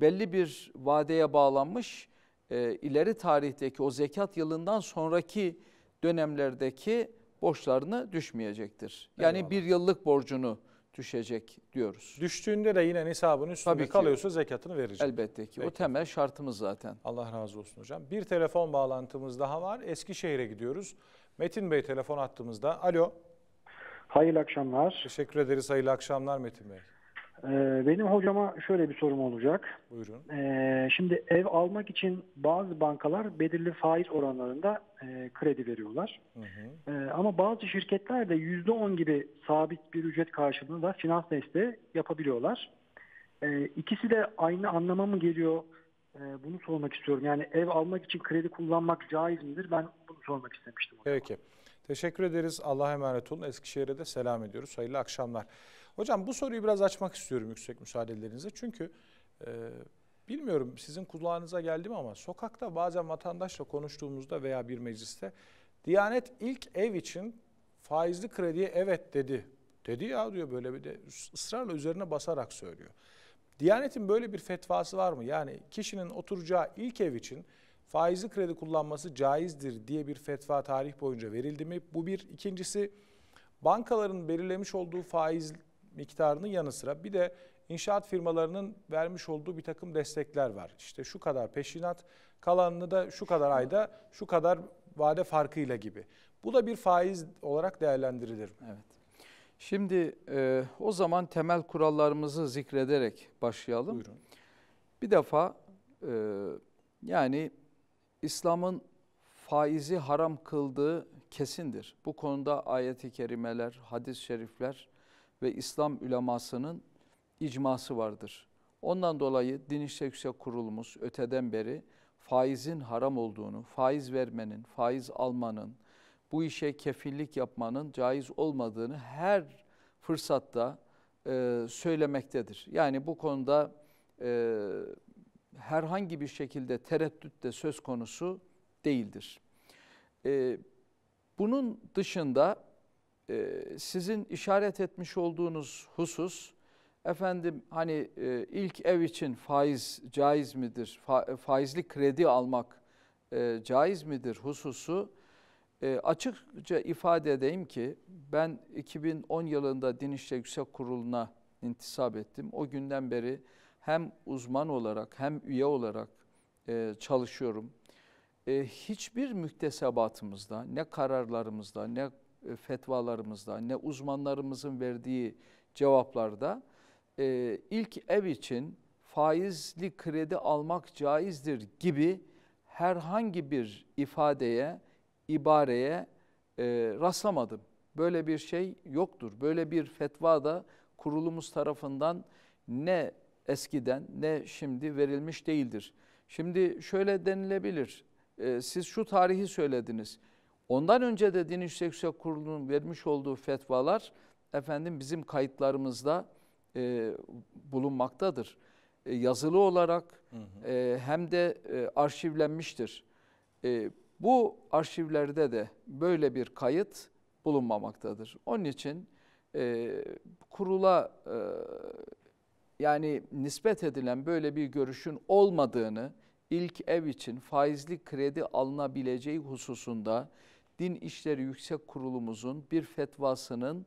Speaker 1: belli bir vadeye bağlanmış e, ileri tarihteki o zekat yılından sonraki dönemlerdeki borçlarını düşmeyecektir. Yani Eyvallah. bir yıllık borcunu düşecek diyoruz. Düştüğünde de yine nisabın üstünde Tabii ki. kalıyorsa zekatını verecek. Elbette ki. Peki. O temel şartımız zaten. Allah razı olsun hocam.
Speaker 2: Bir telefon bağlantımız daha var. Eskişehir'e gidiyoruz. Metin Bey telefon attığımızda. Alo. Hayırlı akşamlar. Teşekkür ederiz. Hayırlı akşamlar Metin Bey. Ee, benim hocama şöyle bir sorum olacak. Buyurun. Ee, şimdi ev almak için bazı bankalar belirli faiz oranlarında e, kredi veriyorlar. Hı hı. Ee, ama bazı şirketler de %10 gibi sabit bir ücret karşılığında finans desteği yapabiliyorlar. İkisi de aynı anlama mı geliyor? Bunu sormak istiyorum. Yani ev almak için kredi kullanmak caiz midir? Ben bunu sormak istemiştim. Hocam. Peki. Teşekkür ederiz. Allah'a emanet olun. Eskişehir'e de selam ediyoruz. Hayırlı akşamlar. Hocam bu soruyu biraz açmak istiyorum yüksek müsaadelerinizle. Çünkü e, bilmiyorum sizin kulağınıza geldi mi ama sokakta bazen vatandaşla konuştuğumuzda veya bir mecliste Diyanet ilk ev için faizli krediye evet dedi. Dedi ya diyor böyle bir de ısrarla üzerine basarak söylüyor. Diyanetin böyle bir fetvası var mı? Yani kişinin oturacağı ilk ev için faizli kredi kullanması caizdir diye bir fetva tarih boyunca verildi mi? Bu bir. ikincisi bankaların belirlemiş olduğu faiz miktarının yanı sıra bir de inşaat firmalarının vermiş olduğu bir takım destekler var. İşte şu kadar peşinat, kalanını da şu kadar ayda, şu kadar
Speaker 1: vade farkıyla gibi. Bu da bir faiz olarak değerlendirilir. Evet. Şimdi e, o zaman temel kurallarımızı zikrederek başlayalım. Buyurun. Bir defa e, yani İslam'ın faizi haram kıldığı kesindir. Bu konuda ayet-i kerimeler, hadis-i şerifler ve İslam ülemasının icması vardır. Ondan dolayı Din İşte Yüksek Kurulumuz öteden beri faizin haram olduğunu, faiz vermenin, faiz almanın, bu işe kefillik yapmanın caiz olmadığını her fırsatta e, söylemektedir. Yani bu konuda e, herhangi bir şekilde tereddüt de söz konusu değildir. E, bunun dışında e, sizin işaret etmiş olduğunuz husus efendim hani e, ilk ev için faiz caiz midir? Fa, e, faizli kredi almak e, caiz midir hususu e, açıkça ifade edeyim ki ben 2010 yılında Din İşleri Yüksek Kurulu'na intisap ettim. O günden beri hem uzman olarak hem üye olarak e, çalışıyorum. E, hiçbir müktesebatımızda, ne kararlarımızda, ne e, fetvalarımızda ne uzmanlarımızın verdiği cevaplarda e, ilk ev için faizli kredi almak caizdir gibi herhangi bir ifadeye, ibareye e, rastlamadım. Böyle bir şey yoktur. Böyle bir fetva da kurulumuz tarafından ne eskiden ne şimdi verilmiş değildir. Şimdi şöyle denilebilir, e, siz şu tarihi söylediniz, Ondan önce de Din İşleri Yüksek Kurulu'nun vermiş olduğu fetvalar efendim bizim kayıtlarımızda e, bulunmaktadır. E, yazılı olarak hı hı. E, hem de e, arşivlenmiştir. E, bu arşivlerde de böyle bir kayıt bulunmamaktadır. Onun için e, kurula e, yani nispet edilen böyle bir görüşün olmadığını ilk ev için faizli kredi alınabileceği hususunda Din İşleri Yüksek Kurulumuzun bir fetvasının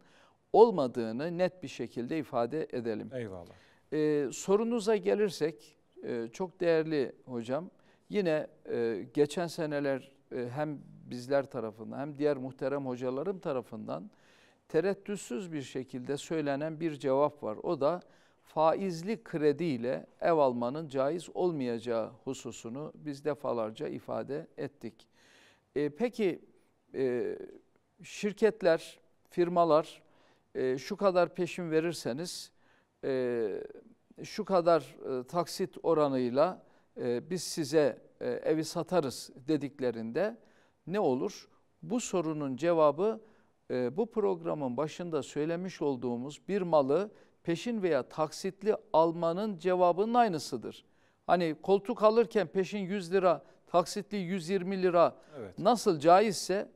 Speaker 1: olmadığını net bir şekilde ifade edelim. Eyvallah. Ee, sorunuza gelirsek e, çok değerli hocam yine e, geçen seneler e, hem bizler tarafından hem diğer muhterem hocalarım tarafından tereddütsüz bir şekilde söylenen bir cevap var. O da faizli krediyle ev almanın caiz olmayacağı hususunu biz defalarca ifade ettik. E, peki e, şirketler, firmalar e, şu kadar peşin verirseniz e, şu kadar e, taksit oranıyla e, biz size e, evi satarız dediklerinde ne olur? Bu sorunun cevabı e, bu programın başında söylemiş olduğumuz bir malı peşin veya taksitli almanın cevabının aynısıdır. Hani koltuk alırken peşin 100 lira, taksitli 120 lira evet. nasıl caizse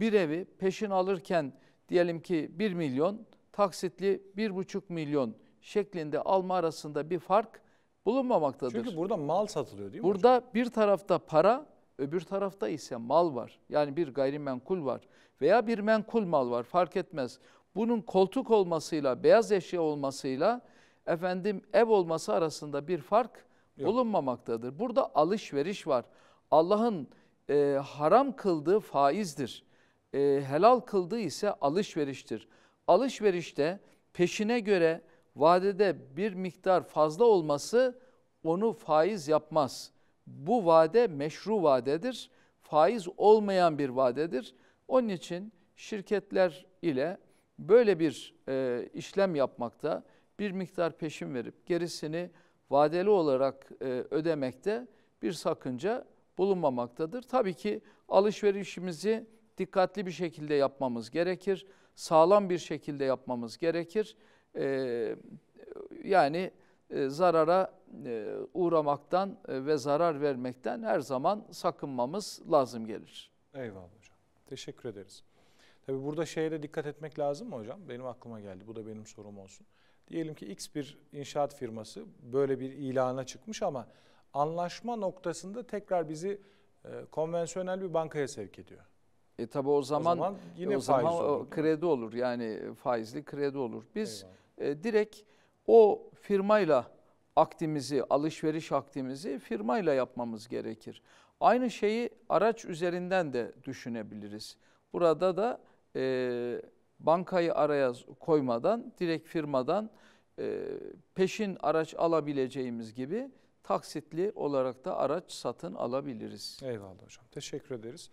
Speaker 1: bir evi peşin alırken diyelim ki 1 milyon, taksitli 1,5 milyon şeklinde alma arasında bir fark bulunmamaktadır. Çünkü burada mal satılıyor değil mi? Burada hocam? bir tarafta para, öbür tarafta ise mal var. Yani bir gayrimenkul var veya bir menkul mal var fark etmez. Bunun koltuk olmasıyla, beyaz eşya olmasıyla efendim ev olması arasında bir fark bulunmamaktadır. Burada alışveriş var. Allah'ın e, haram kıldığı faizdir e, helal kıldığı ise alışveriştir. Alışverişte peşine göre vadede bir miktar fazla olması onu faiz yapmaz. Bu vade meşru vadedir. Faiz olmayan bir vadedir. Onun için şirketler ile böyle bir e, işlem yapmakta bir miktar peşin verip gerisini vadeli olarak e, ödemekte bir sakınca bulunmamaktadır. Tabii ki alışverişimizi dikkatli bir şekilde yapmamız gerekir. Sağlam bir şekilde yapmamız gerekir. Ee, yani e, zarara e, uğramaktan e, ve zarar vermekten her zaman sakınmamız lazım gelir. Eyvallah hocam. Teşekkür ederiz. Tabi burada şeye de dikkat etmek lazım mı hocam? Benim aklıma
Speaker 2: geldi. Bu da benim sorum olsun. Diyelim ki X bir inşaat firması böyle bir ilana çıkmış ama anlaşma noktasında tekrar bizi e, konvansiyonel bir bankaya sevk
Speaker 1: ediyor. E tabi o zaman, e, o zaman yine o zaman olur, kredi olur yani e, faizli kredi olur. Biz e, direkt o firmayla aktimizi, alışveriş aktimizi firmayla yapmamız gerekir. Aynı şeyi araç üzerinden de düşünebiliriz. Burada da e, bankayı araya koymadan direkt firmadan e, peşin araç alabileceğimiz gibi taksitli olarak da araç satın alabiliriz. Eyvallah hocam teşekkür ederiz.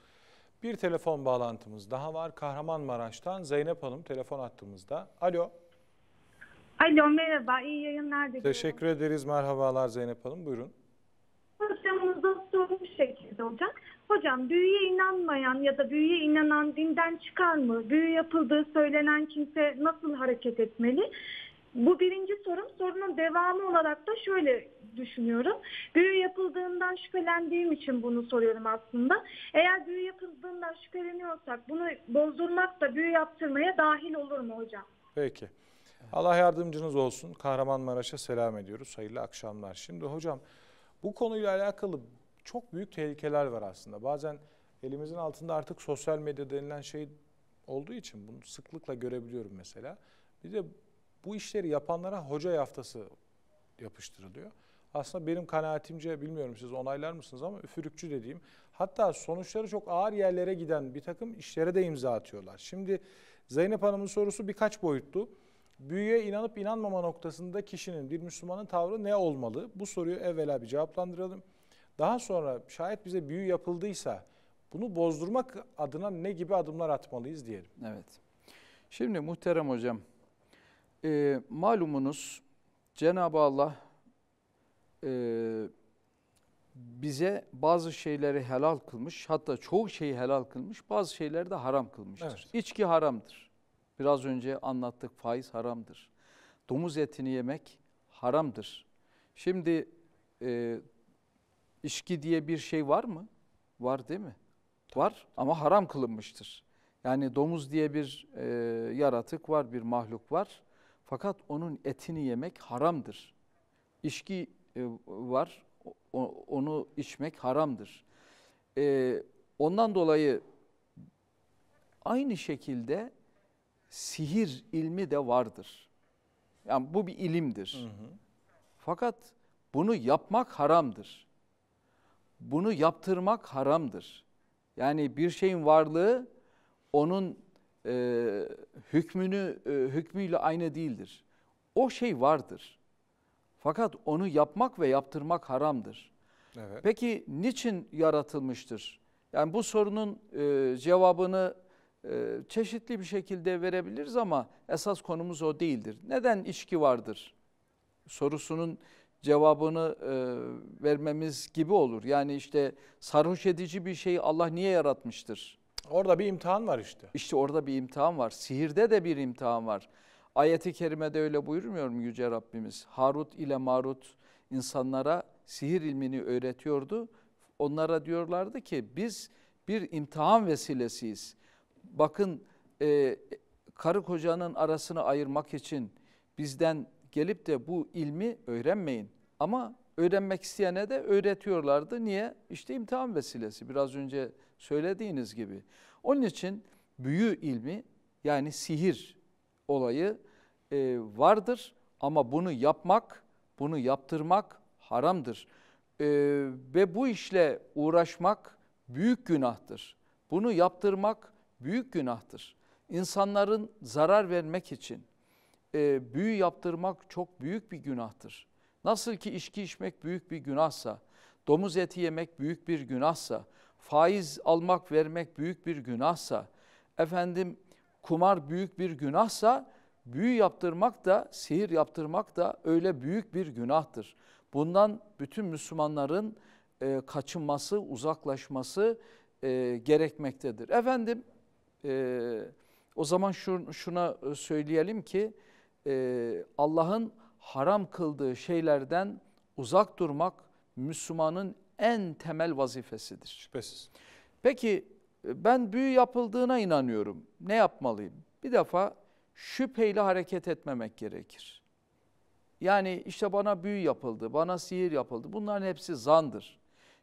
Speaker 2: Bir telefon bağlantımız daha var. Kahramanmaraş'tan Zeynep Hanım telefon attığımızda. Alo. Alo merhaba, iyi yayınlar diliyorum. Teşekkür ederiz, merhabalar Zeynep Hanım, buyurun. Hocamızda soru bu şekilde hocam. Hocam büyüye inanmayan ya da büyüye inanan dinden çıkar mı? Büyü yapıldığı söylenen kimse nasıl
Speaker 1: hareket etmeli? Bu birinci sorum. Sorunun devamı olarak da şöyle düşünüyorum. Büyü yapıldığından şüphelendiğim için bunu soruyorum aslında. Eğer büyü
Speaker 2: yapıldığından şüpheleniyorsak bunu bozdurmak da büyü yaptırmaya dahil olur mu hocam? Peki. Allah yardımcınız olsun. Kahramanmaraş'a selam ediyoruz. Hayırlı akşamlar. Şimdi hocam bu konuyla alakalı çok büyük tehlikeler var aslında. Bazen elimizin altında artık sosyal medya denilen şey olduğu için bunu sıklıkla görebiliyorum mesela. Bir de bu işleri yapanlara hoca yaftası yapıştırılıyor. Aslında benim kanaatimce bilmiyorum siz onaylar mısınız ama üfürükçü dediğim hatta sonuçları çok ağır yerlere giden bir takım işlere de imza atıyorlar. Şimdi Zeynep Hanım'ın sorusu birkaç boyutlu. Büyüye inanıp inanmama noktasında kişinin bir Müslümanın tavrı ne olmalı? Bu soruyu evvela bir cevaplandıralım. Daha sonra şayet bize büyü yapıldıysa bunu bozdurmak
Speaker 1: adına ne gibi adımlar atmalıyız diyelim. Evet. Şimdi muhterem hocam e, malumunuz Cenab-ı Allah e, bize bazı şeyleri helal kılmış, hatta çoğu şeyi helal kılmış, bazı şeyleri de haram kılmıştır. Evet. İçki haramdır. Biraz önce anlattık faiz haramdır. Domuz etini yemek haramdır. Şimdi e, içki diye bir şey var mı? Var değil mi? Var ama haram kılınmıştır. Yani domuz diye bir e, yaratık var, bir mahluk var. Fakat onun etini yemek haramdır. İçki e, var, onu içmek haramdır. E, ondan dolayı aynı şekilde sihir ilmi de vardır. Yani bu bir ilimdir. Hı hı. Fakat bunu yapmak haramdır. Bunu yaptırmak haramdır. Yani bir şeyin varlığı onun e, hükmünü e, hükmüyle aynı değildir. O şey vardır. Fakat onu yapmak ve yaptırmak haramdır. Evet. Peki niçin yaratılmıştır? Yani bu sorunun e, cevabını e, çeşitli bir şekilde verebiliriz ama esas konumuz o değildir. Neden içki vardır? Sorusunun cevabını e, vermemiz gibi olur. Yani işte sarhoş edici bir şeyi Allah niye yaratmıştır? Orada bir imtihan var işte. İşte orada bir imtihan var. Sihirde de bir imtihan var. Ayeti kerimede öyle buyurmuyor mu Yüce Rabbimiz? Harut ile Marut insanlara sihir ilmini öğretiyordu. Onlara diyorlardı ki biz bir imtihan vesilesiyiz. Bakın e, karı kocanın arasını ayırmak için bizden gelip de bu ilmi öğrenmeyin. Ama öğrenmek isteyene de öğretiyorlardı. Niye? İşte imtihan vesilesi. Biraz önce söylediğiniz gibi. Onun için büyü ilmi yani sihir olayı e, vardır ama bunu yapmak, bunu yaptırmak haramdır. E, ve bu işle uğraşmak büyük günahtır. Bunu yaptırmak büyük günahtır. İnsanların zarar vermek için e, büyü yaptırmak çok büyük bir günahtır. Nasıl ki içki içmek büyük bir günahsa, domuz eti yemek büyük bir günahsa, faiz almak vermek büyük bir günahsa, efendim kumar büyük bir günahsa büyü yaptırmak da sihir yaptırmak da öyle büyük bir günahtır. Bundan bütün Müslümanların e, kaçınması, uzaklaşması e, gerekmektedir. Efendim e, o zaman şuna e, söyleyelim ki e, Allah'ın haram kıldığı şeylerden uzak durmak Müslümanın en temel vazifesidir. Şüphesiz. Peki e, ben büyü yapıldığına inanıyorum. Ne yapmalıyım? Bir defa şüpheyle hareket etmemek gerekir. Yani işte bana büyü yapıldı, bana sihir yapıldı. Bunların hepsi zandır.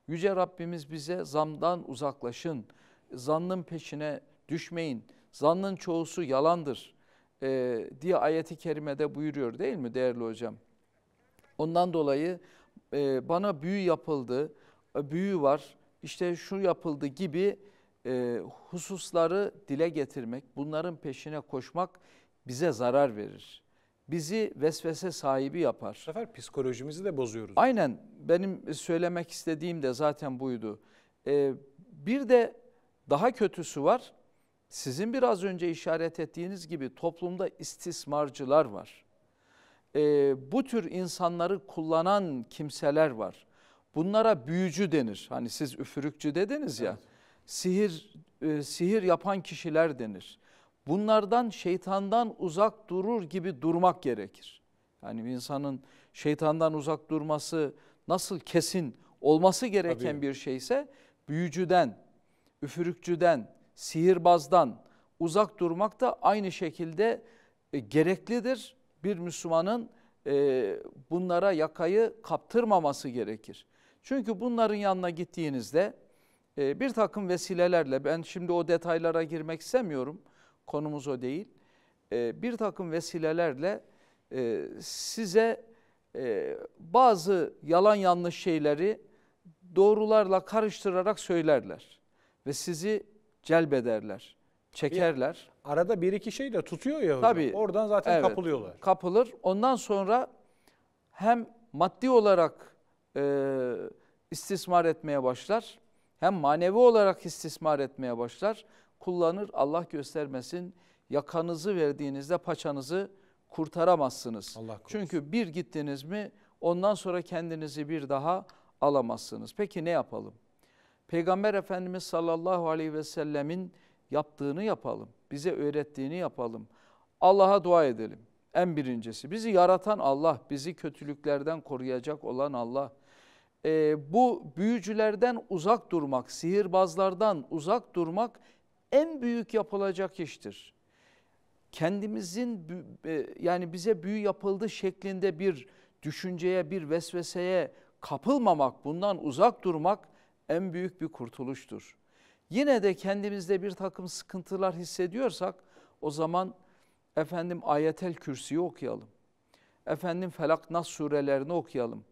Speaker 1: Yüce Rabbimiz bize zamdan uzaklaşın, zannın peşine düşmeyin, zannın çoğusu yalandır e, diye ayeti kerimede buyuruyor değil mi değerli hocam? Ondan dolayı e, bana büyü yapıldı, e, büyü var, işte şu yapıldı gibi e, hususları dile getirmek, bunların peşine koşmak bize zarar verir. Bizi vesvese sahibi yapar. Bu sefer psikolojimizi de bozuyoruz. Aynen benim söylemek istediğim de zaten buydu. E, bir de daha kötüsü var. Sizin biraz önce işaret ettiğiniz gibi toplumda istismarcılar var. E, bu tür insanları kullanan kimseler var. Bunlara büyücü denir. Hani siz üfürükçü dediniz ya. Evet. Sihir e, sihir yapan kişiler denir. Bunlardan şeytandan uzak durur gibi durmak gerekir. Yani bir insanın şeytandan uzak durması nasıl kesin olması gereken Tabii. bir şeyse büyücüden, üfürükçüden, sihirbazdan uzak durmak da aynı şekilde e, gereklidir. Bir Müslümanın e, bunlara yakayı kaptırmaması gerekir. Çünkü bunların yanına gittiğinizde e, bir takım vesilelerle ben şimdi o detaylara girmek istemiyorum. Konumuz o değil. E, bir takım vesilelerle e, size e, bazı yalan yanlış şeyleri doğrularla karıştırarak söylerler ve sizi celbederler, çekerler. Bir, arada bir iki şey de tutuyor ya. Tabii. Oradan zaten evet, kapılıyorlar. Kapılır. Ondan sonra hem maddi olarak e, istismar etmeye başlar. Hem manevi olarak istismar etmeye başlar. Kullanır Allah göstermesin yakanızı verdiğinizde paçanızı kurtaramazsınız. Allah Çünkü bir gittiniz mi ondan sonra kendinizi bir daha alamazsınız. Peki ne yapalım? Peygamber Efendimiz sallallahu aleyhi ve sellemin yaptığını yapalım. Bize öğrettiğini yapalım. Allah'a dua edelim. En birincisi bizi yaratan Allah, bizi kötülüklerden koruyacak olan Allah e, bu büyücülerden uzak durmak, sihirbazlardan uzak durmak en büyük yapılacak iştir. Kendimizin e, yani bize büyü yapıldı şeklinde bir düşünceye, bir vesveseye kapılmamak, bundan uzak durmak en büyük bir kurtuluştur. Yine de kendimizde bir takım sıkıntılar hissediyorsak o zaman efendim ayetel kürsüyü okuyalım. Efendim felak nas surelerini okuyalım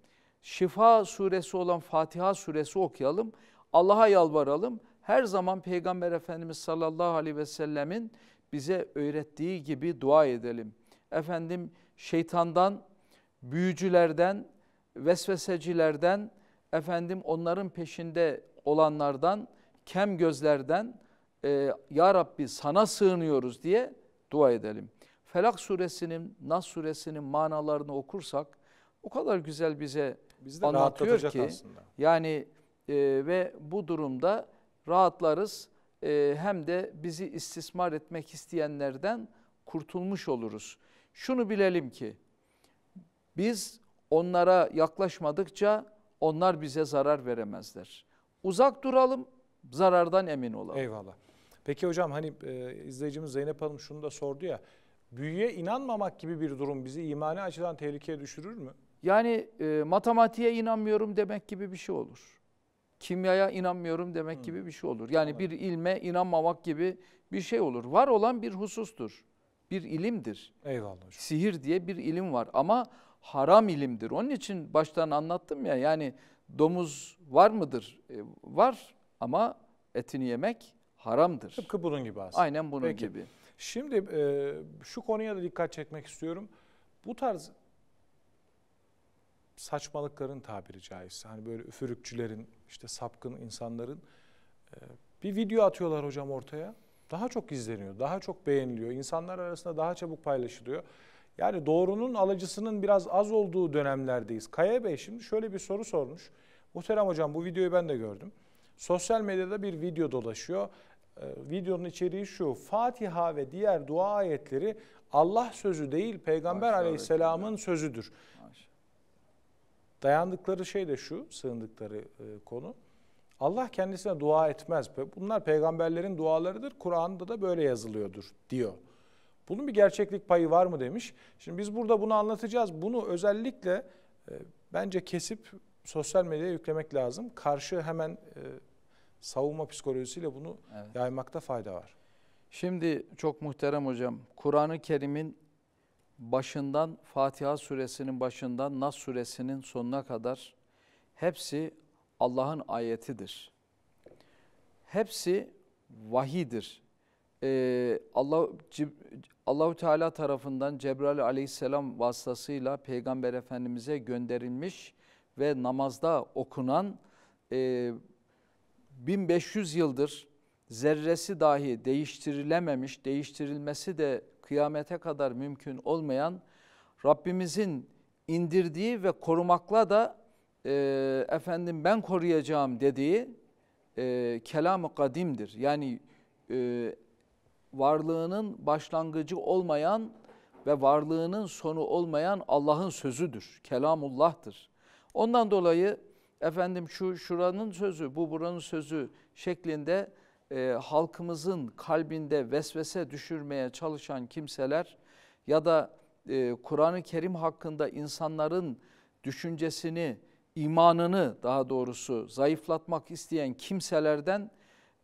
Speaker 1: şifa suresi olan Fatiha suresi okuyalım. Allah'a yalvaralım. Her zaman Peygamber Efendimiz sallallahu aleyhi ve sellemin bize öğrettiği gibi dua edelim. Efendim şeytandan, büyücülerden, vesvesecilerden, efendim onların peşinde olanlardan, kem gözlerden e, Ya Rabbi sana sığınıyoruz diye dua edelim. Felak suresinin, Nas suresinin manalarını okursak o kadar güzel bize Bizi de anlatıyor ki aslında. yani e, ve bu durumda rahatlarız e, hem de bizi istismar etmek isteyenlerden kurtulmuş oluruz. Şunu bilelim ki biz onlara yaklaşmadıkça onlar bize zarar veremezler. Uzak duralım, zarardan emin olalım. Eyvallah.
Speaker 2: Peki hocam hani e, izleyicimiz Zeynep Hanım şunu da sordu ya. Büyüye inanmamak gibi bir durum bizi imani açıdan tehlikeye düşürür mü?
Speaker 1: Yani e, matematiğe inanmıyorum demek gibi bir şey olur. Kimyaya inanmıyorum demek Hı. gibi bir şey olur. Yani bir ilme inanmamak gibi bir şey olur. Var olan bir husustur. Bir ilimdir. Eyvallah hocam. Sihir diye bir ilim var ama haram ilimdir. Onun için baştan anlattım ya yani domuz var mıdır? E, var ama etini yemek haramdır. Tıpkı bunun gibi aslında. Aynen bunun Peki. gibi.
Speaker 2: Şimdi e, şu konuya da dikkat çekmek istiyorum. Bu tarz saçmalıkların tabiri caizse hani böyle üfürükçülerin işte sapkın insanların e, bir video atıyorlar hocam ortaya. Daha çok izleniyor, daha çok beğeniliyor. İnsanlar arasında daha çabuk paylaşılıyor. Yani doğrunun alıcısının biraz az olduğu dönemlerdeyiz. Kaya Bey şimdi şöyle bir soru sormuş. Muhterem hocam bu videoyu ben de gördüm. Sosyal medyada bir video dolaşıyor. Ee, videonun içeriği şu. Fatiha ve diğer dua ayetleri Allah sözü değil Peygamber Maşallah aleyhisselamın sözüdür. Dayandıkları şey de şu, sığındıkları e, konu. Allah kendisine dua etmez. Bunlar peygamberlerin dualarıdır. Kur'an'da da böyle yazılıyordur diyor. Bunun bir gerçeklik payı var mı demiş. Şimdi biz burada bunu anlatacağız. Bunu özellikle e, bence kesip sosyal medyaya yüklemek lazım. Karşı hemen e, savunma psikolojisiyle bunu evet. yaymakta
Speaker 1: fayda var. Şimdi çok muhterem hocam, Kur'an-ı Kerim'in başından Fatiha suresinin başından Nas suresinin sonuna kadar hepsi Allah'ın ayetidir. Hepsi vahidir. Ee, Allah Allahu Teala tarafından Cebrail Aleyhisselam vasıtasıyla Peygamber Efendimize gönderilmiş ve namazda okunan e, 1500 yıldır zerresi dahi değiştirilememiş, değiştirilmesi de kıyamete kadar mümkün olmayan Rabbimizin indirdiği ve korumakla da e, efendim ben koruyacağım dediği e, kelam-ı kadimdir. Yani e, varlığının başlangıcı olmayan ve varlığının sonu olmayan Allah'ın sözüdür. Kelamullah'tır. Ondan dolayı efendim şu şuranın sözü, bu buranın sözü şeklinde e, halkımızın kalbinde vesvese düşürmeye çalışan kimseler ya da e, Kur'an-ı Kerim hakkında insanların düşüncesini, imanını daha doğrusu zayıflatmak isteyen kimselerden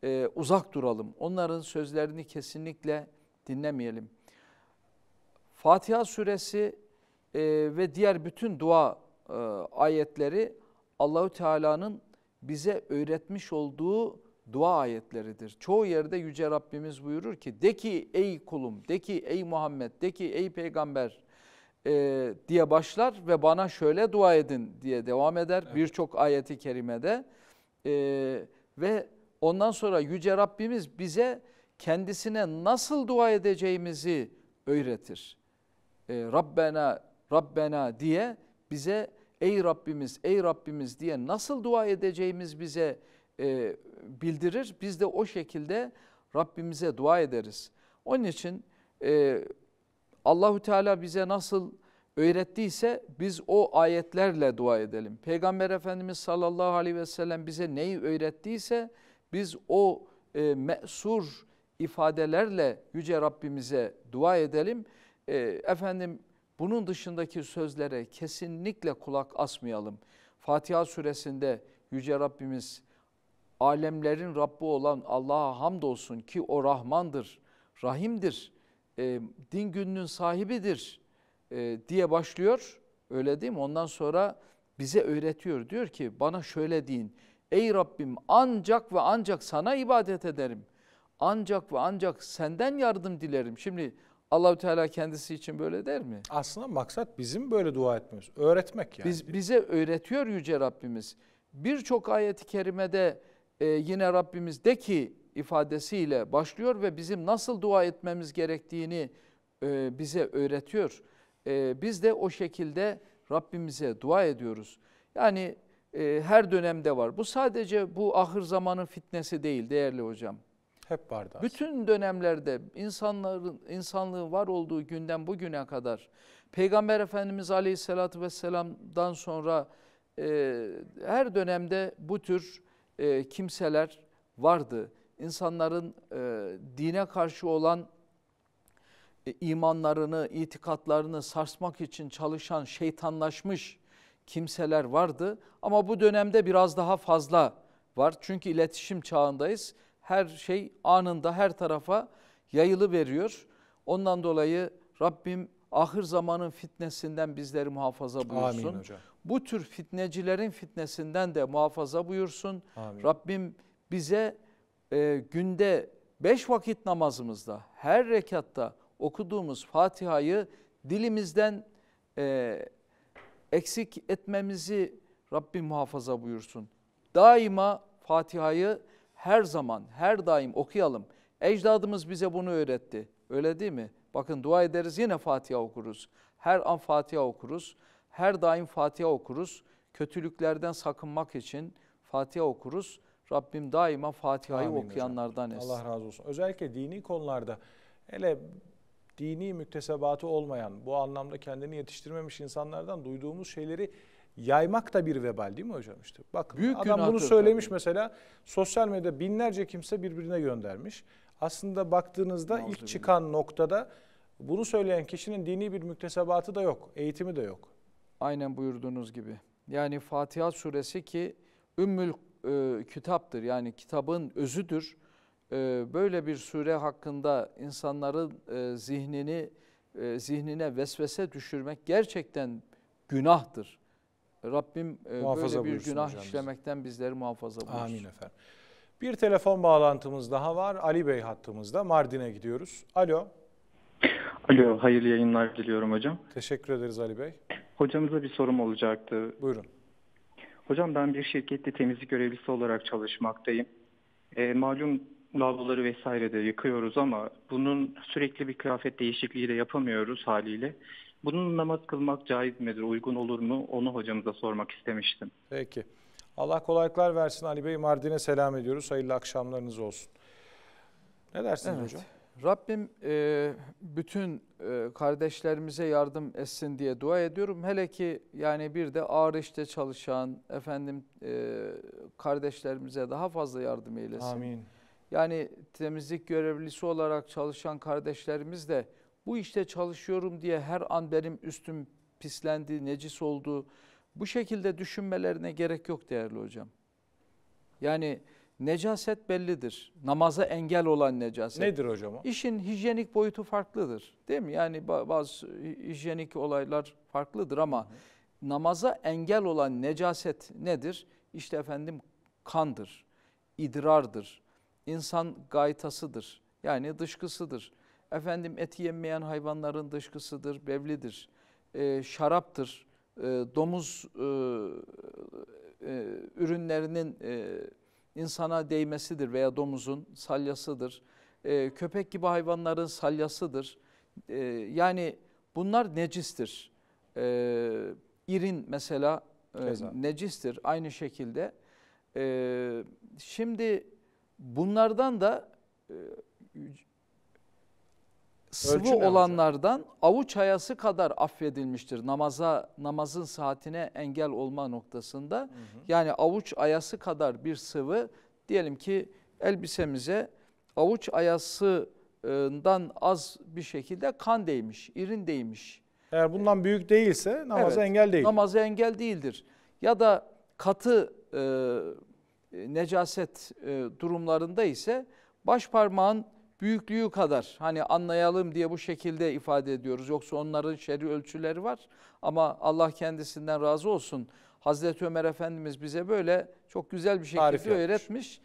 Speaker 1: e, uzak duralım. Onların sözlerini kesinlikle dinlemeyelim. Fatiha suresi e, ve diğer bütün dua e, ayetleri Allahü Teala'nın bize öğretmiş olduğu dua ayetleridir. Çoğu yerde Yüce Rabbimiz buyurur ki de ki ey kulum, de ki ey Muhammed, de ki ey peygamber e, diye başlar ve bana şöyle dua edin diye devam eder evet. birçok ayeti kerimede. E, ve ondan sonra Yüce Rabbimiz bize kendisine nasıl dua edeceğimizi öğretir. E, Rabbena, Rabbena diye bize ey Rabbimiz, ey Rabbimiz diye nasıl dua edeceğimiz bize öğretir e, bildirir. Biz de o şekilde Rabbimize dua ederiz. Onun için e, Allahu Teala bize nasıl öğrettiyse biz o ayetlerle dua edelim. Peygamber Efendimiz sallallahu aleyhi ve sellem bize neyi öğrettiyse biz o e, mesur ifadelerle Yüce Rabbimize dua edelim. E, efendim bunun dışındaki sözlere kesinlikle kulak asmayalım. Fatiha suresinde Yüce Rabbimiz alemlerin Rabbi olan Allah'a hamdolsun ki o Rahmandır, Rahim'dir, e, din gününün sahibidir e, diye başlıyor. Öyle değil mi? Ondan sonra bize öğretiyor. Diyor ki bana şöyle deyin. Ey Rabbim ancak ve ancak sana ibadet ederim. Ancak ve ancak senden yardım dilerim. Şimdi Allahü Teala kendisi için böyle der mi? Aslında maksat bizim böyle dua etmemiz. Öğretmek yani. Biz, bize öğretiyor Yüce Rabbimiz. Birçok ayeti kerimede e, yine Rabbimiz de ki ifadesiyle başlıyor ve bizim nasıl dua etmemiz gerektiğini e, bize öğretiyor. E, biz de o şekilde Rabbimize dua ediyoruz. Yani e, her dönemde var. Bu sadece bu ahır zamanın fitnesi değil değerli hocam. Hep vardı. Bütün dönemlerde insanların insanlığın var olduğu günden bugüne kadar Peygamber Efendimiz Aleyhisselatü Vesselam'dan sonra e, her dönemde bu tür e, kimseler vardı. İnsanların e, dine karşı olan e, imanlarını, itikatlarını sarsmak için çalışan şeytanlaşmış kimseler vardı. Ama bu dönemde biraz daha fazla var. Çünkü iletişim çağındayız. Her şey anında her tarafa yayılı veriyor. Ondan dolayı Rabbim ahir zamanın fitnesinden bizleri muhafaza buyursun. Amin hocam bu tür fitnecilerin fitnesinden de muhafaza buyursun. Amin. Rabbim bize e, günde beş vakit namazımızda her rekatta okuduğumuz Fatiha'yı dilimizden e, eksik etmemizi Rabbim muhafaza buyursun. Daima Fatiha'yı her zaman, her daim okuyalım. Ecdadımız bize bunu öğretti. Öyle değil mi? Bakın dua ederiz yine Fatiha okuruz. Her an Fatiha okuruz her daim Fatiha okuruz. Kötülüklerden sakınmak için Fatiha okuruz. Rabbim daima Fatiha'yı okuyanlardan hocam. Allah razı
Speaker 2: olsun. Özellikle dini konularda hele dini müktesebatı olmayan, bu anlamda kendini yetiştirmemiş insanlardan duyduğumuz şeyleri yaymak da bir vebal değil mi hocam işte? Bakın Büyük adam bunu söylemiş tabii. mesela sosyal medyada binlerce kimse birbirine göndermiş. Aslında baktığınızda Nazlı ilk çıkan noktada bunu söyleyen kişinin dini bir müktesebatı da yok, eğitimi de yok. Aynen buyurduğunuz gibi.
Speaker 1: Yani Fatiha suresi ki ümmül e, kitaptır yani kitabın özüdür. E, böyle bir sure hakkında insanların e, zihnini e, zihnine vesvese düşürmek gerçekten günahtır. Rabbim e, böyle bir günah hocam. işlemekten bizleri muhafaza buyursun. Amin efendim. Bir telefon bağlantımız daha var. Ali
Speaker 2: Bey hattımızda. Mardin'e gidiyoruz. Alo.
Speaker 1: Alo, hayırlı yayınlar diliyorum hocam.
Speaker 2: Teşekkür ederiz Ali Bey. Hocamıza bir sorum olacaktı. Buyurun. Hocam ben
Speaker 1: bir şirkette temizlik görevlisi olarak çalışmaktayım. E, malum lavaboları vesaire de yıkıyoruz ama bunun sürekli bir kıyafet değişikliği de yapamıyoruz haliyle. Bunun namaz kılmak caiz midir, uygun olur mu? Onu hocamıza sormak istemiştim.
Speaker 2: Peki. Allah kolaylıklar versin Ali Bey. Mardin'e selam ediyoruz. Hayırlı akşamlarınız olsun.
Speaker 1: Ne dersiniz evet. hocam? Rabbim e, bütün e, kardeşlerimize yardım etsin diye dua ediyorum. Hele ki yani bir de ağır işte çalışan efendim e, kardeşlerimize daha fazla yardım eylesin. Amin. Yani temizlik görevlisi olarak çalışan kardeşlerimiz de bu işte çalışıyorum diye her an benim üstüm pislendi, necis oldu. Bu şekilde düşünmelerine gerek yok değerli hocam. Yani Necaset bellidir. Namaza engel olan necaset. Nedir hocam o? İşin hijyenik boyutu farklıdır. Değil mi? Yani bazı hijyenik olaylar farklıdır ama Hı. namaza engel olan necaset nedir? İşte efendim kandır, idrardır, insan gaytasıdır. Yani dışkısıdır. Efendim eti yemeyen hayvanların dışkısıdır, bevlidir. E, şaraptır, e, domuz e, e, ürünlerinin e, insana değmesidir veya domuzun salyasıdır. E, köpek gibi hayvanların salyasıdır. E, yani bunlar necistir. E, irin mesela e, necistir aynı şekilde. E, şimdi bunlardan da e, sıvı olanlardan namazı. avuç hayası kadar affedilmiştir. Namaza namazın saatine engel olma noktasında. Hı hı. Yani avuç ayası kadar bir sıvı diyelim ki elbisemize avuç ayasından az bir şekilde kan değmiş, irin değmiş. Eğer bundan büyük değilse namaza evet, engel değil. Namaza engel değildir. Ya da katı e, e necaset e, durumlarında ise baş parmağın büyüklüğü kadar hani anlayalım diye bu şekilde ifade ediyoruz. Yoksa onların şerri ölçüleri var ama Allah kendisinden razı olsun. Hazreti Ömer Efendimiz bize böyle çok güzel bir şekilde Tarif öğretmiş.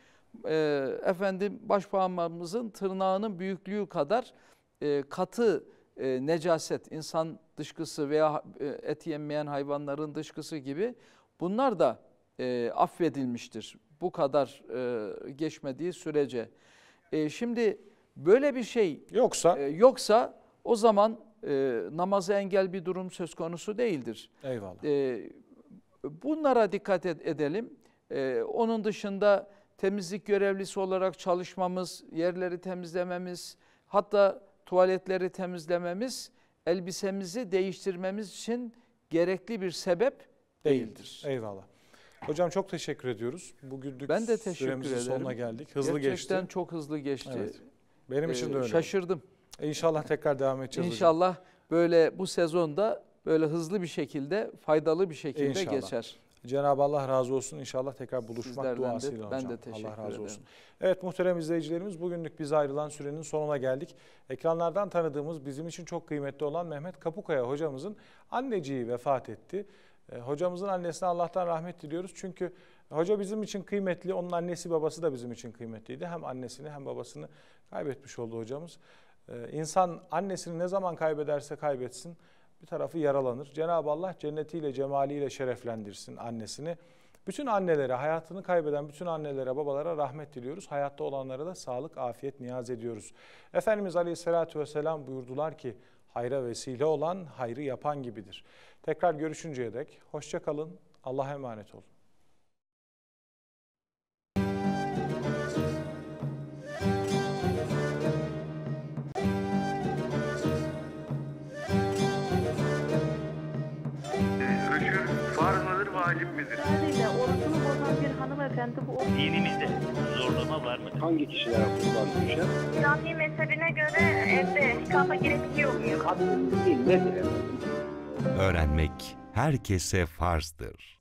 Speaker 1: E, efendim başparmağımızın tırnağının büyüklüğü kadar e, katı e, necaset, insan dışkısı veya e, et yemeyen hayvanların dışkısı gibi bunlar da e, affedilmiştir. Bu kadar e, geçmediği sürece. E, şimdi Böyle bir şey yoksa e, yoksa o zaman e, namaza engel bir durum söz konusu değildir. Eyvallah. E, bunlara dikkat edelim. E, onun dışında temizlik görevlisi olarak çalışmamız, yerleri temizlememiz, hatta tuvaletleri temizlememiz, elbisemizi değiştirmemiz için gerekli bir sebep değildir. değildir. Eyvallah. Hocam çok teşekkür ediyoruz. Bugünlük ben de teşekkür süremizin ederim. sonuna geldik. Hızlı Gerçekten geçti. Gerçekten çok hızlı geçti. Evet. Benim için ee, de öyle. Şaşırdım. İnşallah tekrar devam edeceğiz İnşallah hocam. böyle bu sezonda böyle hızlı bir şekilde, faydalı bir şekilde İnşallah. geçer. Cenab-ı Allah razı olsun.
Speaker 2: İnşallah tekrar buluşmak Sizlerden duasıyla de, hocam. Ben de teşekkür Allah razı ederim. olsun. Evet muhterem izleyicilerimiz bugünlük bize ayrılan sürenin sonuna geldik. Ekranlardan tanıdığımız bizim için çok kıymetli olan Mehmet Kapukaya hocamızın anneciği vefat etti. Ee, hocamızın annesine Allah'tan rahmet diliyoruz. Çünkü hoca bizim için kıymetli, onun annesi babası da bizim için kıymetliydi. Hem annesini hem babasını Kaybetmiş oldu hocamız. Ee, insan annesini ne zaman kaybederse kaybetsin bir tarafı yaralanır. Cenab-ı Allah cennetiyle, cemaliyle şereflendirsin annesini. Bütün annelere, hayatını kaybeden bütün annelere, babalara rahmet diliyoruz. Hayatta olanlara da sağlık, afiyet niyaz ediyoruz. Efendimiz Aleyhisselatü Vesselam buyurdular ki, hayra vesile olan hayrı yapan gibidir. Tekrar görüşünceye dek hoşçakalın. Allah'a emanet olun.
Speaker 1: vacibimizdir. Haliyle orucunu bozan bir hanımefendi bu Dinimizde
Speaker 2: zorlama var mıdır? Hangi kişiler hakkından
Speaker 1: düşer? İslami mezhebine göre evde kafa gerekiyor
Speaker 2: muyum? Kadın değil nedir? Öğrenmek herkese farzdır.